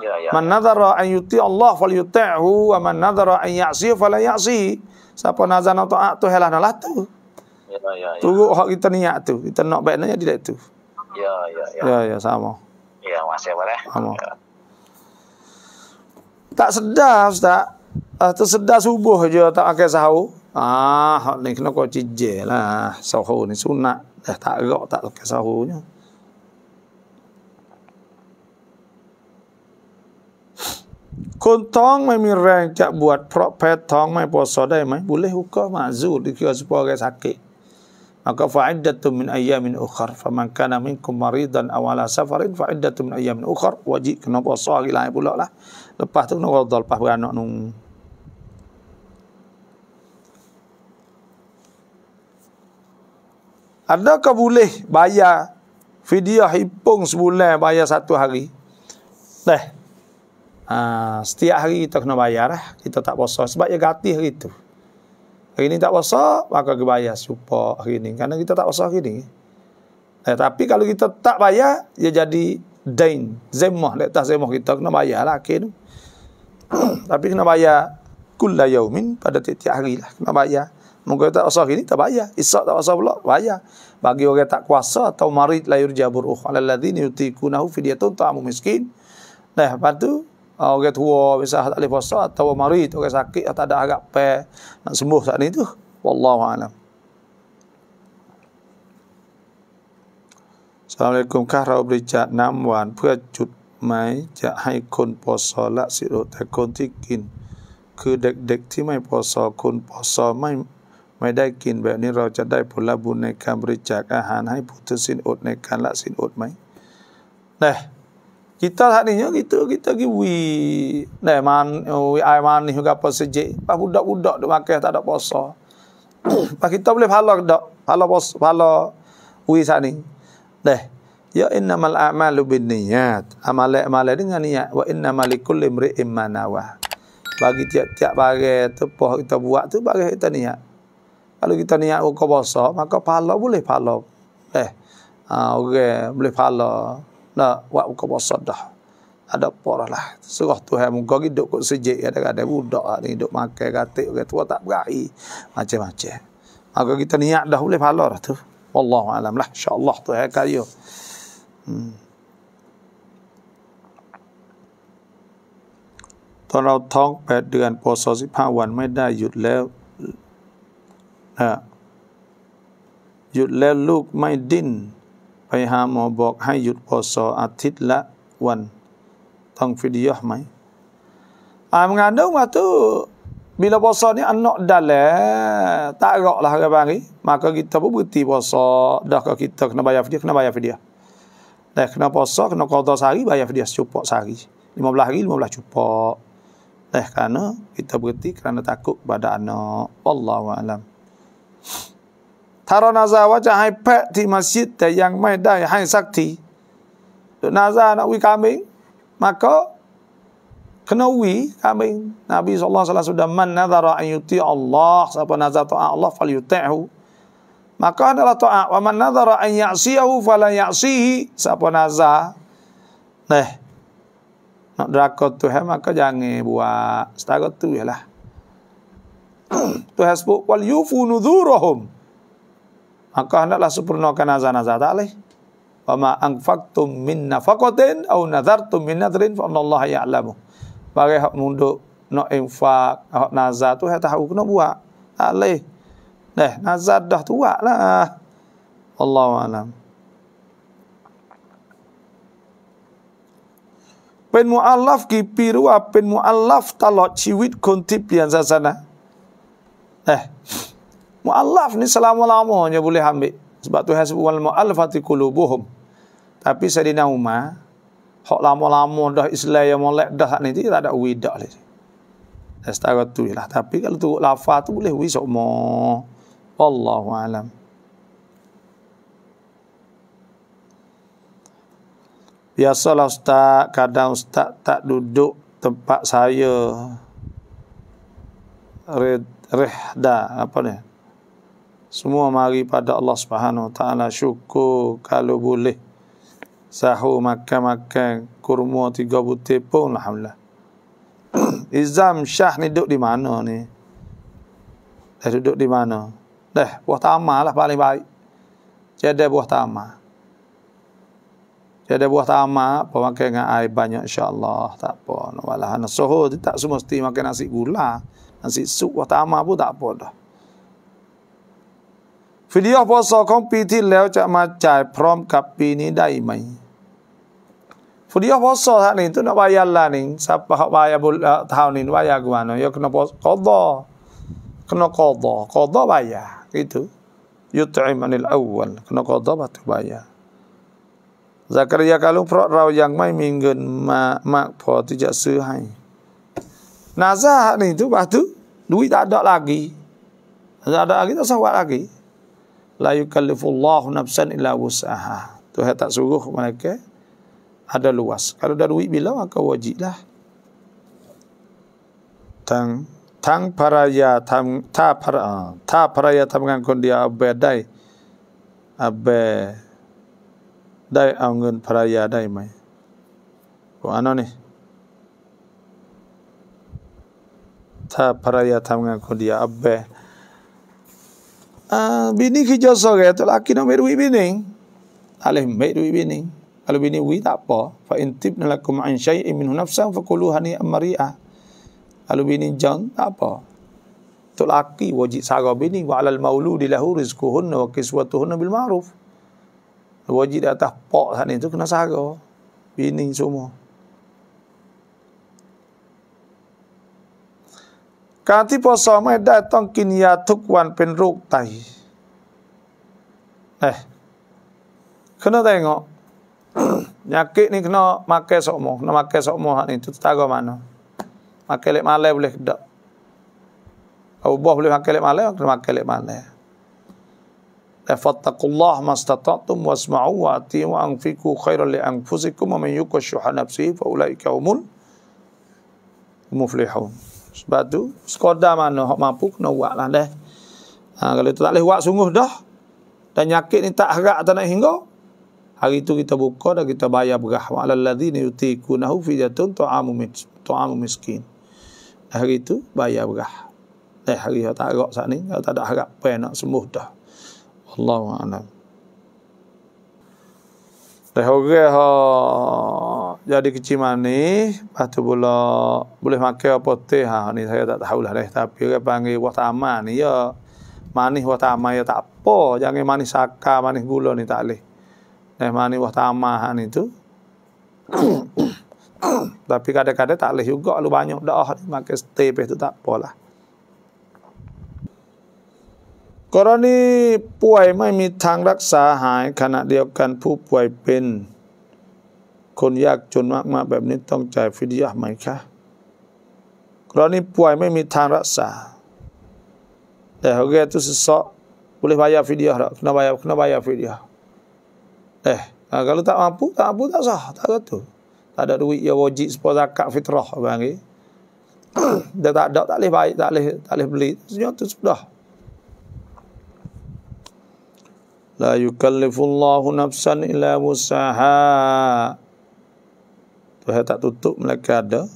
Ya ya. Man nadhara an yuti Allah fal yuti'hu wa man nadhara an ya'si fal ya'si. Siapa nazar nak taat tu helah nalah tu. Ya ya ya. Turut hak kita niat tu. Kita nak baik niat dia tu. Ya ya ya. Ya ya sama. Ya masih boleh. Sama. Ya. Tak sedar ustaz. Uh, tersedar subuh je tak akan sahur. Ah, hak ni kena kau cijel lah. Sahur ni sunat. Dah tak gerak tak akan sahurnya. คนท้องไม่มีแรงจะบวชเพราะแพ้ท้องไม่พอสอได้ไหมบุเลหุกก็มาซูดที่อัสปอแกสักเกมันก็ฟาอิดดะตุมินอายามินอุคอร์ฟะมันกานะมินกุมมารีดันอวาลาซาฟารินฟาอิดดะตุมินอายามินอุคอร์วะจิกนบอซอกิลายบุลอละลปะตุกนกอดอลปะบานอนุงอัดดะกะบุเลบายาฟิดิยะฮิปงสบุลเลบายาซาตุฮารีเตะ ha, setiap hari kita kena bayar lah. Kita tak puasa. Sebab ia gati hari itu. Hari ini tak puasa, maka kita bayar supaya hari ini. Karena kita tak puasa hari ini. Eh, tapi kalau kita tak bayar, ia jadi dain. Zemah. Letak zemah kita. Kena bayar lah. Okay, tapi kena bayar kulla yaumin pada tiap-tiap hari lah. Kena bayar. Moga tak puasa hari ini, tak bayar. Isak tak puasa pula, bayar. Bagi orang yang tak kuasa atau marid layur jabur uh. Alalladzini utikunahu fidyatun ta'amu miskin. Nah, lepas tu, orang tua bisa tak boleh puasa atau marid orang sakit tak ada harap pe nak sembuh saat ni tu wallahu alam Assalamualaikum ค่าเราบริจาคน้ำหวานเพื่อจุดไหม จะให้คนปอสละสิโรแต่คนที่กิน คือเด็กๆที่ไม่ปอสอคนปอสอไม่ไม่ได้กิน แบบนี้เราจะได้ผลบุญในการบริจาคอาหารให้ผู้ถือสินอดในการละสินอดไหมเนี่ย Kita tadinya kita kita pergi wi dan man oh, wi ai man juga apa saja. Pak budak-budak dak makan tak ada puasa. Pak kita boleh pahala dak? Pahala puasa, pahala wi sani. Deh. Ya innamal a'malu binniyat. Amal amal dengan niat wa innamal likulli imri'in ma nawa. Bagi tiap-tiap barang tepoh kita buat tu barang kita niat. Kalau kita niat buka puasa, maka pahala boleh pahala. Eh. Ah, ha, okay. boleh pahala la buat muka bersedah ada poralah serah Tuhan muka gitu kok sejik ada ada budak lah, ni duk makan katik orang tua tak berani macam-macam maka kita niat dah boleh pahala dah tu wallahu alam lah insyaallah tu hai kayu hmm. ตอนเราท้อง8เดือนพอสอ15วันไม่ได้หยุดแล้วนะหยุดแล้วลูกไม่ดิน้นไปหาหมอบอกให้หยุดพอสออาทิตย์ละวันต้องฟิดียอไหมอ่านงานเดิมมาตู้บิลพอสอนี่อันนอกดัลแหละตากอกลาครับางี้มาก็คิดทบบุตรีพอสอดักก็คิดทักนบายาฟิดีนบายาฟิดีแต่นบพอสอนกอลตอสากีบายาฟิดีชุบปอกสากีลิมบลากีลิมบลาชุบปอกแต่ขณะคิดทบบุตรีขณะตากุบบาดานอัลลอฮฺอัลลอฮฺถ้าเรานาซาว่าจะให้แพะที่มัสยิดแต่ยังไม่ได้ให้สักทีนาซานาวิกามิงมาก็คนวีกามิงนบีสุลต่านสละสุดามันนาดาระอิยุติอัลลอฮ์สับนาซาตอัลลอฮ์ฟัลยุเตหูมาก็นั่นละตัวอ่ะมันนาดาระอิยักซีหูฟัลยักซีฮีสับนาซาเนี่ยนักดากตุเฮมาก็ยังไงบัวสตากตุเฮล่ะตัวเฮสบุกวัลยูฟูนุดูรุฮุม maka hendaklah sempurnakan azan-azan alih. Wa ma anfaqtum min nafaqatin aw nadhartum min nadhrin fa Allah ya'lamu. Bagi hak munduk no infak, hak nazar tu hak tahu kena buat. Alih. Neh, nazar dah tua lah. Allahu a'lam. Pen mu'allaf ki piru apen mu'allaf talak ciwit kontip yang sana. Eh. Mu'allaf ni selama-lamanya boleh ambil. Sebab tu hasbu wal mu'allafati kulubuhum. Tapi Sayyidina Umar, hak lama-lama dah Islam yang molek dah ni, dia tak ada widak lah. Setara tu lah. Tapi kalau turut lafaz tu boleh wisak mu. Allahu alam. Biasalah ustaz, kadang ustaz tak duduk tempat saya. Rehda, apa ni? Semua mari pada Allah Subhanahu taala syukur kalau boleh. Sahu makan makan kurma tiga butir pun alhamdulillah. Izam Shah ni duduk di mana ni? Dah duduk di mana? Dah buah tamah lah paling baik. Jadi buah tamah. Jadi buah tamah apa makan dengan air banyak insya-Allah tak apa. Walahan suhu tak semua mesti makan nasi gula. Nasi sup buah tamah pun tak apa dah. ฟิดีอพศของปีที่แล้วจะมาจ่ายพร้อมกับปีนี้ได้ไหมฟิดีอพศท่านนี่ตุนวายาลานี่สับพวายาบุลท่านี่วายากวานยกนพศกอดอ k นกอดอกอดอวายาอ a ทุยุต t u มัน i m anil awal. k e บ a qadha batu b ิ y ากาลุเพราะเรายังไม่มีเงินมามากพอที่จะซื้อให้นาซานี่ทุบาทุดุยดาด k ลากี a g ด t ลากีต้องส tak sawat l a la yukallifullahu nafsan illa wus'aha. Tuhan tak suruh mereka ada luas. Kalau ada duit bila maka wajiblah. Tang tang paraya tang ta para ta paraya tam kan dia abe dai abe dai เอาเงิน paraya dai mai. Ko ano ni? ถ้าภรรยาทำงานคนเดียวอับแบ Ah, bini kerja sore tu laki nak ambil duit bini. Alih ambil duit bini. Kalau bini duit tak apa. Fa intib nalakum an syai'in minhu nafsan fa qulu hani amri'ah. Kalau bini jang tak apa. Tu laki wajib sara bini wa alal maulud lahu rizquhunna wa kiswatuhunna bil ma'ruf. Wajib di atas pak sana tu kena sara. Bini semua. การที่พอสอไม่ได้ต้องกินยาทุกวันเป็นโรคไตเอ๊ะขึ้นได้งอ Nyakit ni kena makan sokmo. Nak makan sokmo hak ni. Tu tetara mana. Makan lek malai boleh kedak. Kalau buah boleh makan lek malai, kena makan lek malai. Fattakullah mastata'tum wasma'u wa ati'u wa anfiku khairan li anfusikum wa man yuka syuha nafsihi fa ulaika humul muflihun. Sebab tu sekodar mana hok mampu kena buat lah deh. Ha, kalau itu tak boleh buat sungguh dah. Dan nyakit ni tak harap tak nak hingga. Hari itu kita buka dan kita bayar berah. Wa'alal ladhina yutikunahu fidyatun tu'amu tu miskin. Hari itu bayar berah. Eh hari yang tak harap saat ni. Kalau tak ada harap pun nak sembuh dah. Allahu'alam. Dah orang ha, jadi kecil manis lepas tu pula boleh makan apa teh ha ni saya tak tahu lah deh tapi dia panggil watama ni ya manis watama ya tak apa jangan manis saka manis gula ni tak leh deh manis watama ha ni tu tapi kadang-kadang tak leh juga lu banyak dah makan teh tu tak apalah Korani puai mai mitang raksa hai kana diokan pu puai pin คนยากจนมากๆแบบนี้ต้องจ่ายฟิดยาไหมคะกรณีป่วยไม่มีทางรักษาแต่เขาแกตุสสะบริพายาฟิดยาหรอกนบายาคนบายาฟิดยาเอ๊ะถ้าเกิดเราไม่พูดไม่พูดก็สาถ้าเกิดตัวถ้าได้รู้ยาวจีสปอดักฟิตรอห์บางทีแต่ถ้าได้ไม่ได้ไม่ได้ไม่ได้ไม่ได้สิ่งนี้ตุสปอด لا يكلف الله نفسا إلا وسعها Tuhan tak tutup mereka ada.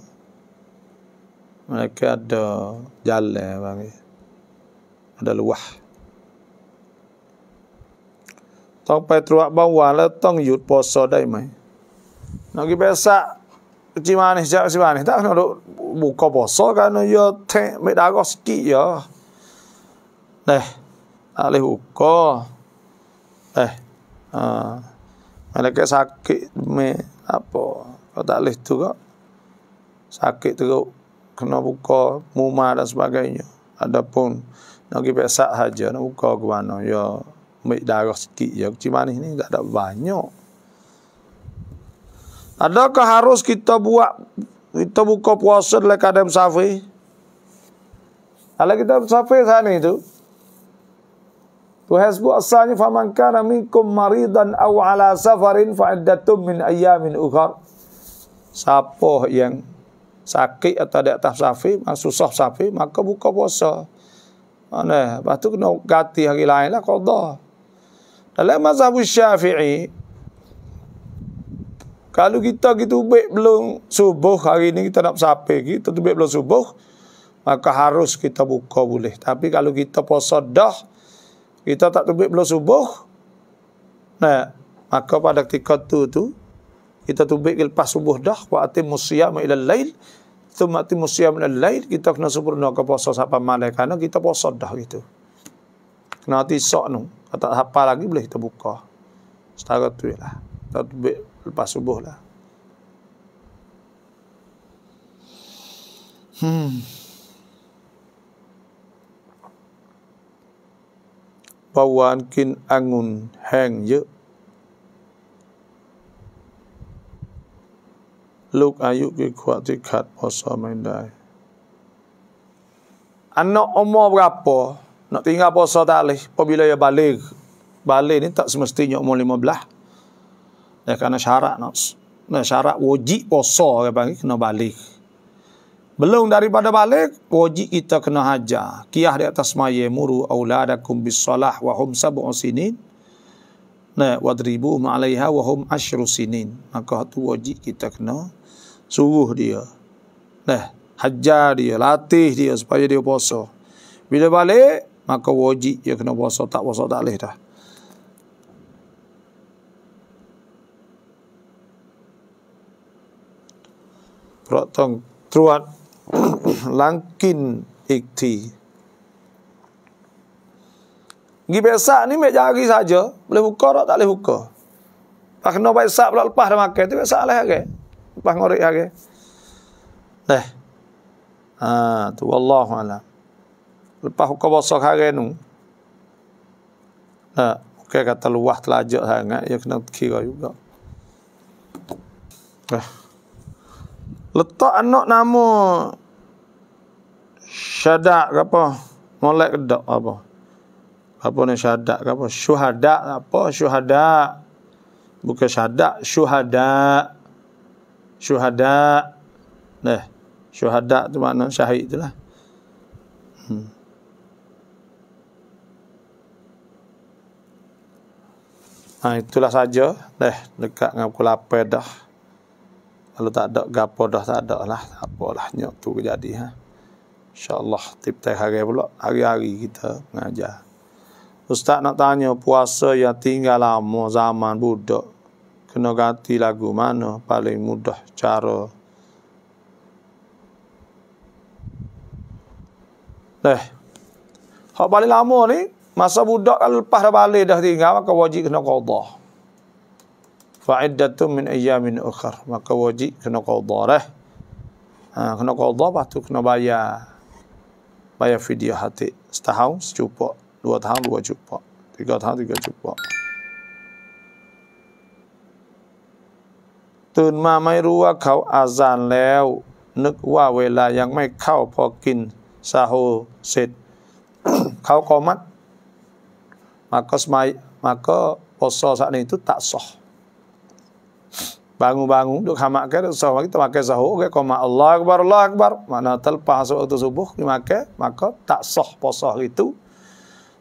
Mereka ada jalan bagi. Ada luah. Tong pai truak bawah, la tong yut poso dai mai. Nak gi besak ci manis jak si manis tak nak buka poso kan yo te me dago ski yo. Neh. Ale buka. Eh. Ah. Mereka sakit me apa? Kau tak boleh tu kak. Sakit teruk. Kena buka muma dan sebagainya. Adapun nak pergi pesak saja. Nak buka ke mana. Ya, ambil darah sikit je. Kecil manis ni tak ada banyak. Adakah harus kita buat kita buka puasa dalam keadaan safi? Kalau kita safi sana itu, Tuhan sebut asalnya, فَمَنْ كَانَ maridan مَرِيدًا أَوْ عَلَى سَفَرٍ فَعِدَّتُمْ مِنْ أَيَّامٍ siapa yang sakit atau ada atas safi, susah safi, maka buka puasa. Mana? Lepas tu kena ganti hari lain lah, qadha. Dalam mazhab syafi'i, kalau kita gitu baik belum subuh hari ini kita nak sapi kita tu belum subuh maka harus kita buka boleh tapi kalau kita puasa dah kita tak tu belum subuh nah maka pada ketika tu tu kita tubik lepas subuh dah wa atimu siyam ila lail thumma atimu siyam ila lail kita kena sempurnakan puasa sampai malam kerana kita puasa dah gitu kena hati sok nu kata apa lagi boleh kita buka setara tu lah kita tubik lepas subuh lah hmm bawaan kin angun hang je ลูกอายุกี่ขวบที่ขัดพอสอไม่ได้อันนอกอมอบรับปอนอกทิ้งอาพอสอตาลิพอบิลยาบาลิกบาลินี่ตักสมสตินยอมอลิมบลาเนี่ยคันนะชาระนอสนะชาระวจิพอสอไงบางทีนอบาลิก Belum daripada balik, wajib kita kena hajar. Kiyah di atas maya muru awladakum bisolah wahum sabu'un sinin. Nah, wadribu ma'alaiha wahum asyru sinin. Maka itu wajib kita kena suruh dia nah hajar dia latih dia supaya dia puasa bila balik maka wajib dia kena puasa tak puasa tak leh dah protong truat langkin ikti Gi besak ni mek jari saja, boleh buka tak boleh buka. Pak kena besak pula lepas dah makan tu besak lah kan. Okay? bang orang yang leh, Ha, tu Allah ala. Lepas hukum bahasa hari ni. Nah, okay, kata luah telajak sangat. Ya kena kira juga. leh. Letak anak nama. Syadak ke apa. Molek kedok apa. Apa ni syadak ke apa. Syuhadak apa. Syuhadak. Bukan syadak. Syuhadak syuhada nah eh, syuhada tu makna syahid itulah hmm. ha, itulah saja deh dekat dengan pukul 8 dah kalau tak ada gapo dah tak ada lah apalah nyok tu jadi ha insyaallah tip tiap hari pula hari-hari kita mengajar ustaz nak tanya puasa yang tinggal lama zaman budak kena ganti lagu mana paling mudah cara Eh. Hak paling lama ni masa budak kalau lepas dah balik dah tinggal maka wajib kena qada. Fa iddatu min ayamin ukhar, maka wajib kena qada lah. Ha, kena qada lepas tu kena bayar. Bayar fidyah hati setahun secupak, dua tahun dua cupak, tiga tahun tiga cupak. ตื่นมาไม่รู้ว่าเขาอาจานแล้วนึกว่าเวลายังไม่เข้าพอกินซาโฮเสร็จเขาก็มัดมาก็สมัยมาก็ปศสักนี้ทุตตะสอ bangun bangun duk khamak ke duk sawak kita makan sahur ke koma Allah akbar Allah akbar mana telpah waktu subuh dimakan maka tak sah puasa itu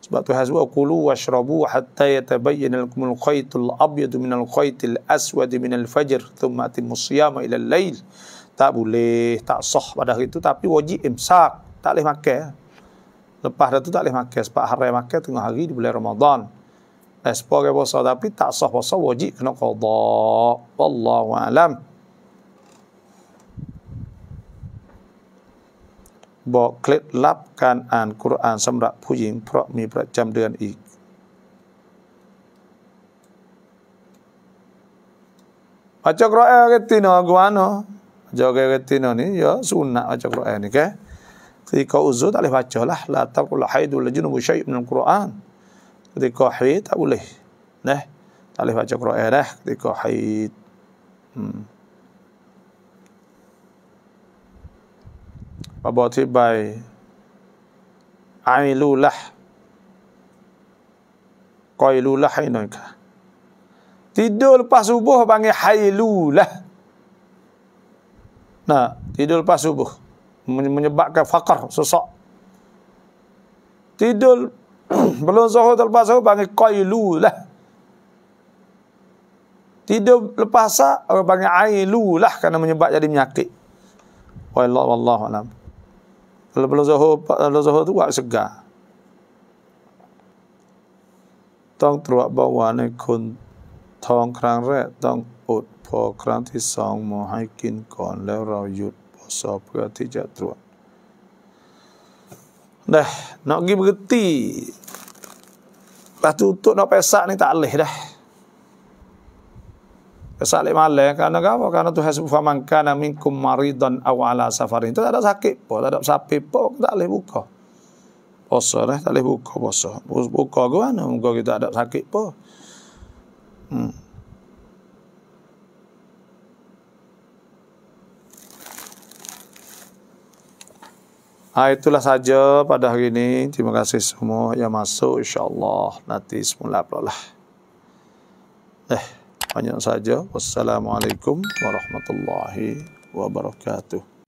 sebab Tuhan sebut qulu washrabu hatta yatabayyana lakum al-khaytul abyadu min al-khaytil aswadi min al-fajr thumma atimmu siyama ila al-lail. Tak boleh, tak sah pada hari itu tapi wajib imsak, tak boleh makan. Lepas itu tak boleh makan sebab haram makan tengah hari di bulan Ramadan. Esok puasa tapi tak sah puasa wajib kena qada. Wallahu alam. บอกเคล็ดลับการอ่านคุรานสำหรับผู้หญิงเพราะมีประจำเดือนอีกอาจารย์ก็เอกตินอกวานอจะเอกตินอนี่ยสุนนะอาจารย์ก็เอนี่แกที่ก็อุจจาระเลยว่าจ๋อละลาตักุลไฮดุลจุนบุชัยในคุรานที่ก็ให้ตักุลเลยนะอะไรว่าจ๋อก็เอนะที่ก็ให้อืม aborted by Ainu Lah. Kailu Tidur lepas subuh panggil Hailu Nah, tidur lepas subuh menyebabkan fakar sesak. Tidur belum zuhur terlepas zuhur panggil Kailu Tidur lepas sah, orang panggil Ailu menyebab jadi menyakit. wallahu alam. ลบลซะฮ์ลบลซะฮ์ทุกวันสกาต้องตรวจเบาหวานในคนท้องครั้งแรกต้องอดพอครั้งที่สองหมอให้กินก่อนแล้วเราหยุดพอสอบเพื่อที่จะตรวจเด้นอกิบกตีประตูตัวนอกไปสะนี่ตัาเลยเด้ kesalih malah kerana apa kerana tuhan subhanahu mangkana minkum maridan aw ala safarin tak ada sakit pun tak ada sapi pun tak boleh buka puasa dah tak boleh buka puasa buka ke mana muka kita ada sakit pun hmm Ha, itulah saja pada hari ini. Terima kasih semua yang masuk. InsyaAllah nanti semula pula lah. Eh. Hanya saja. Wassalamualaikum warahmatullahi wabarakatuh.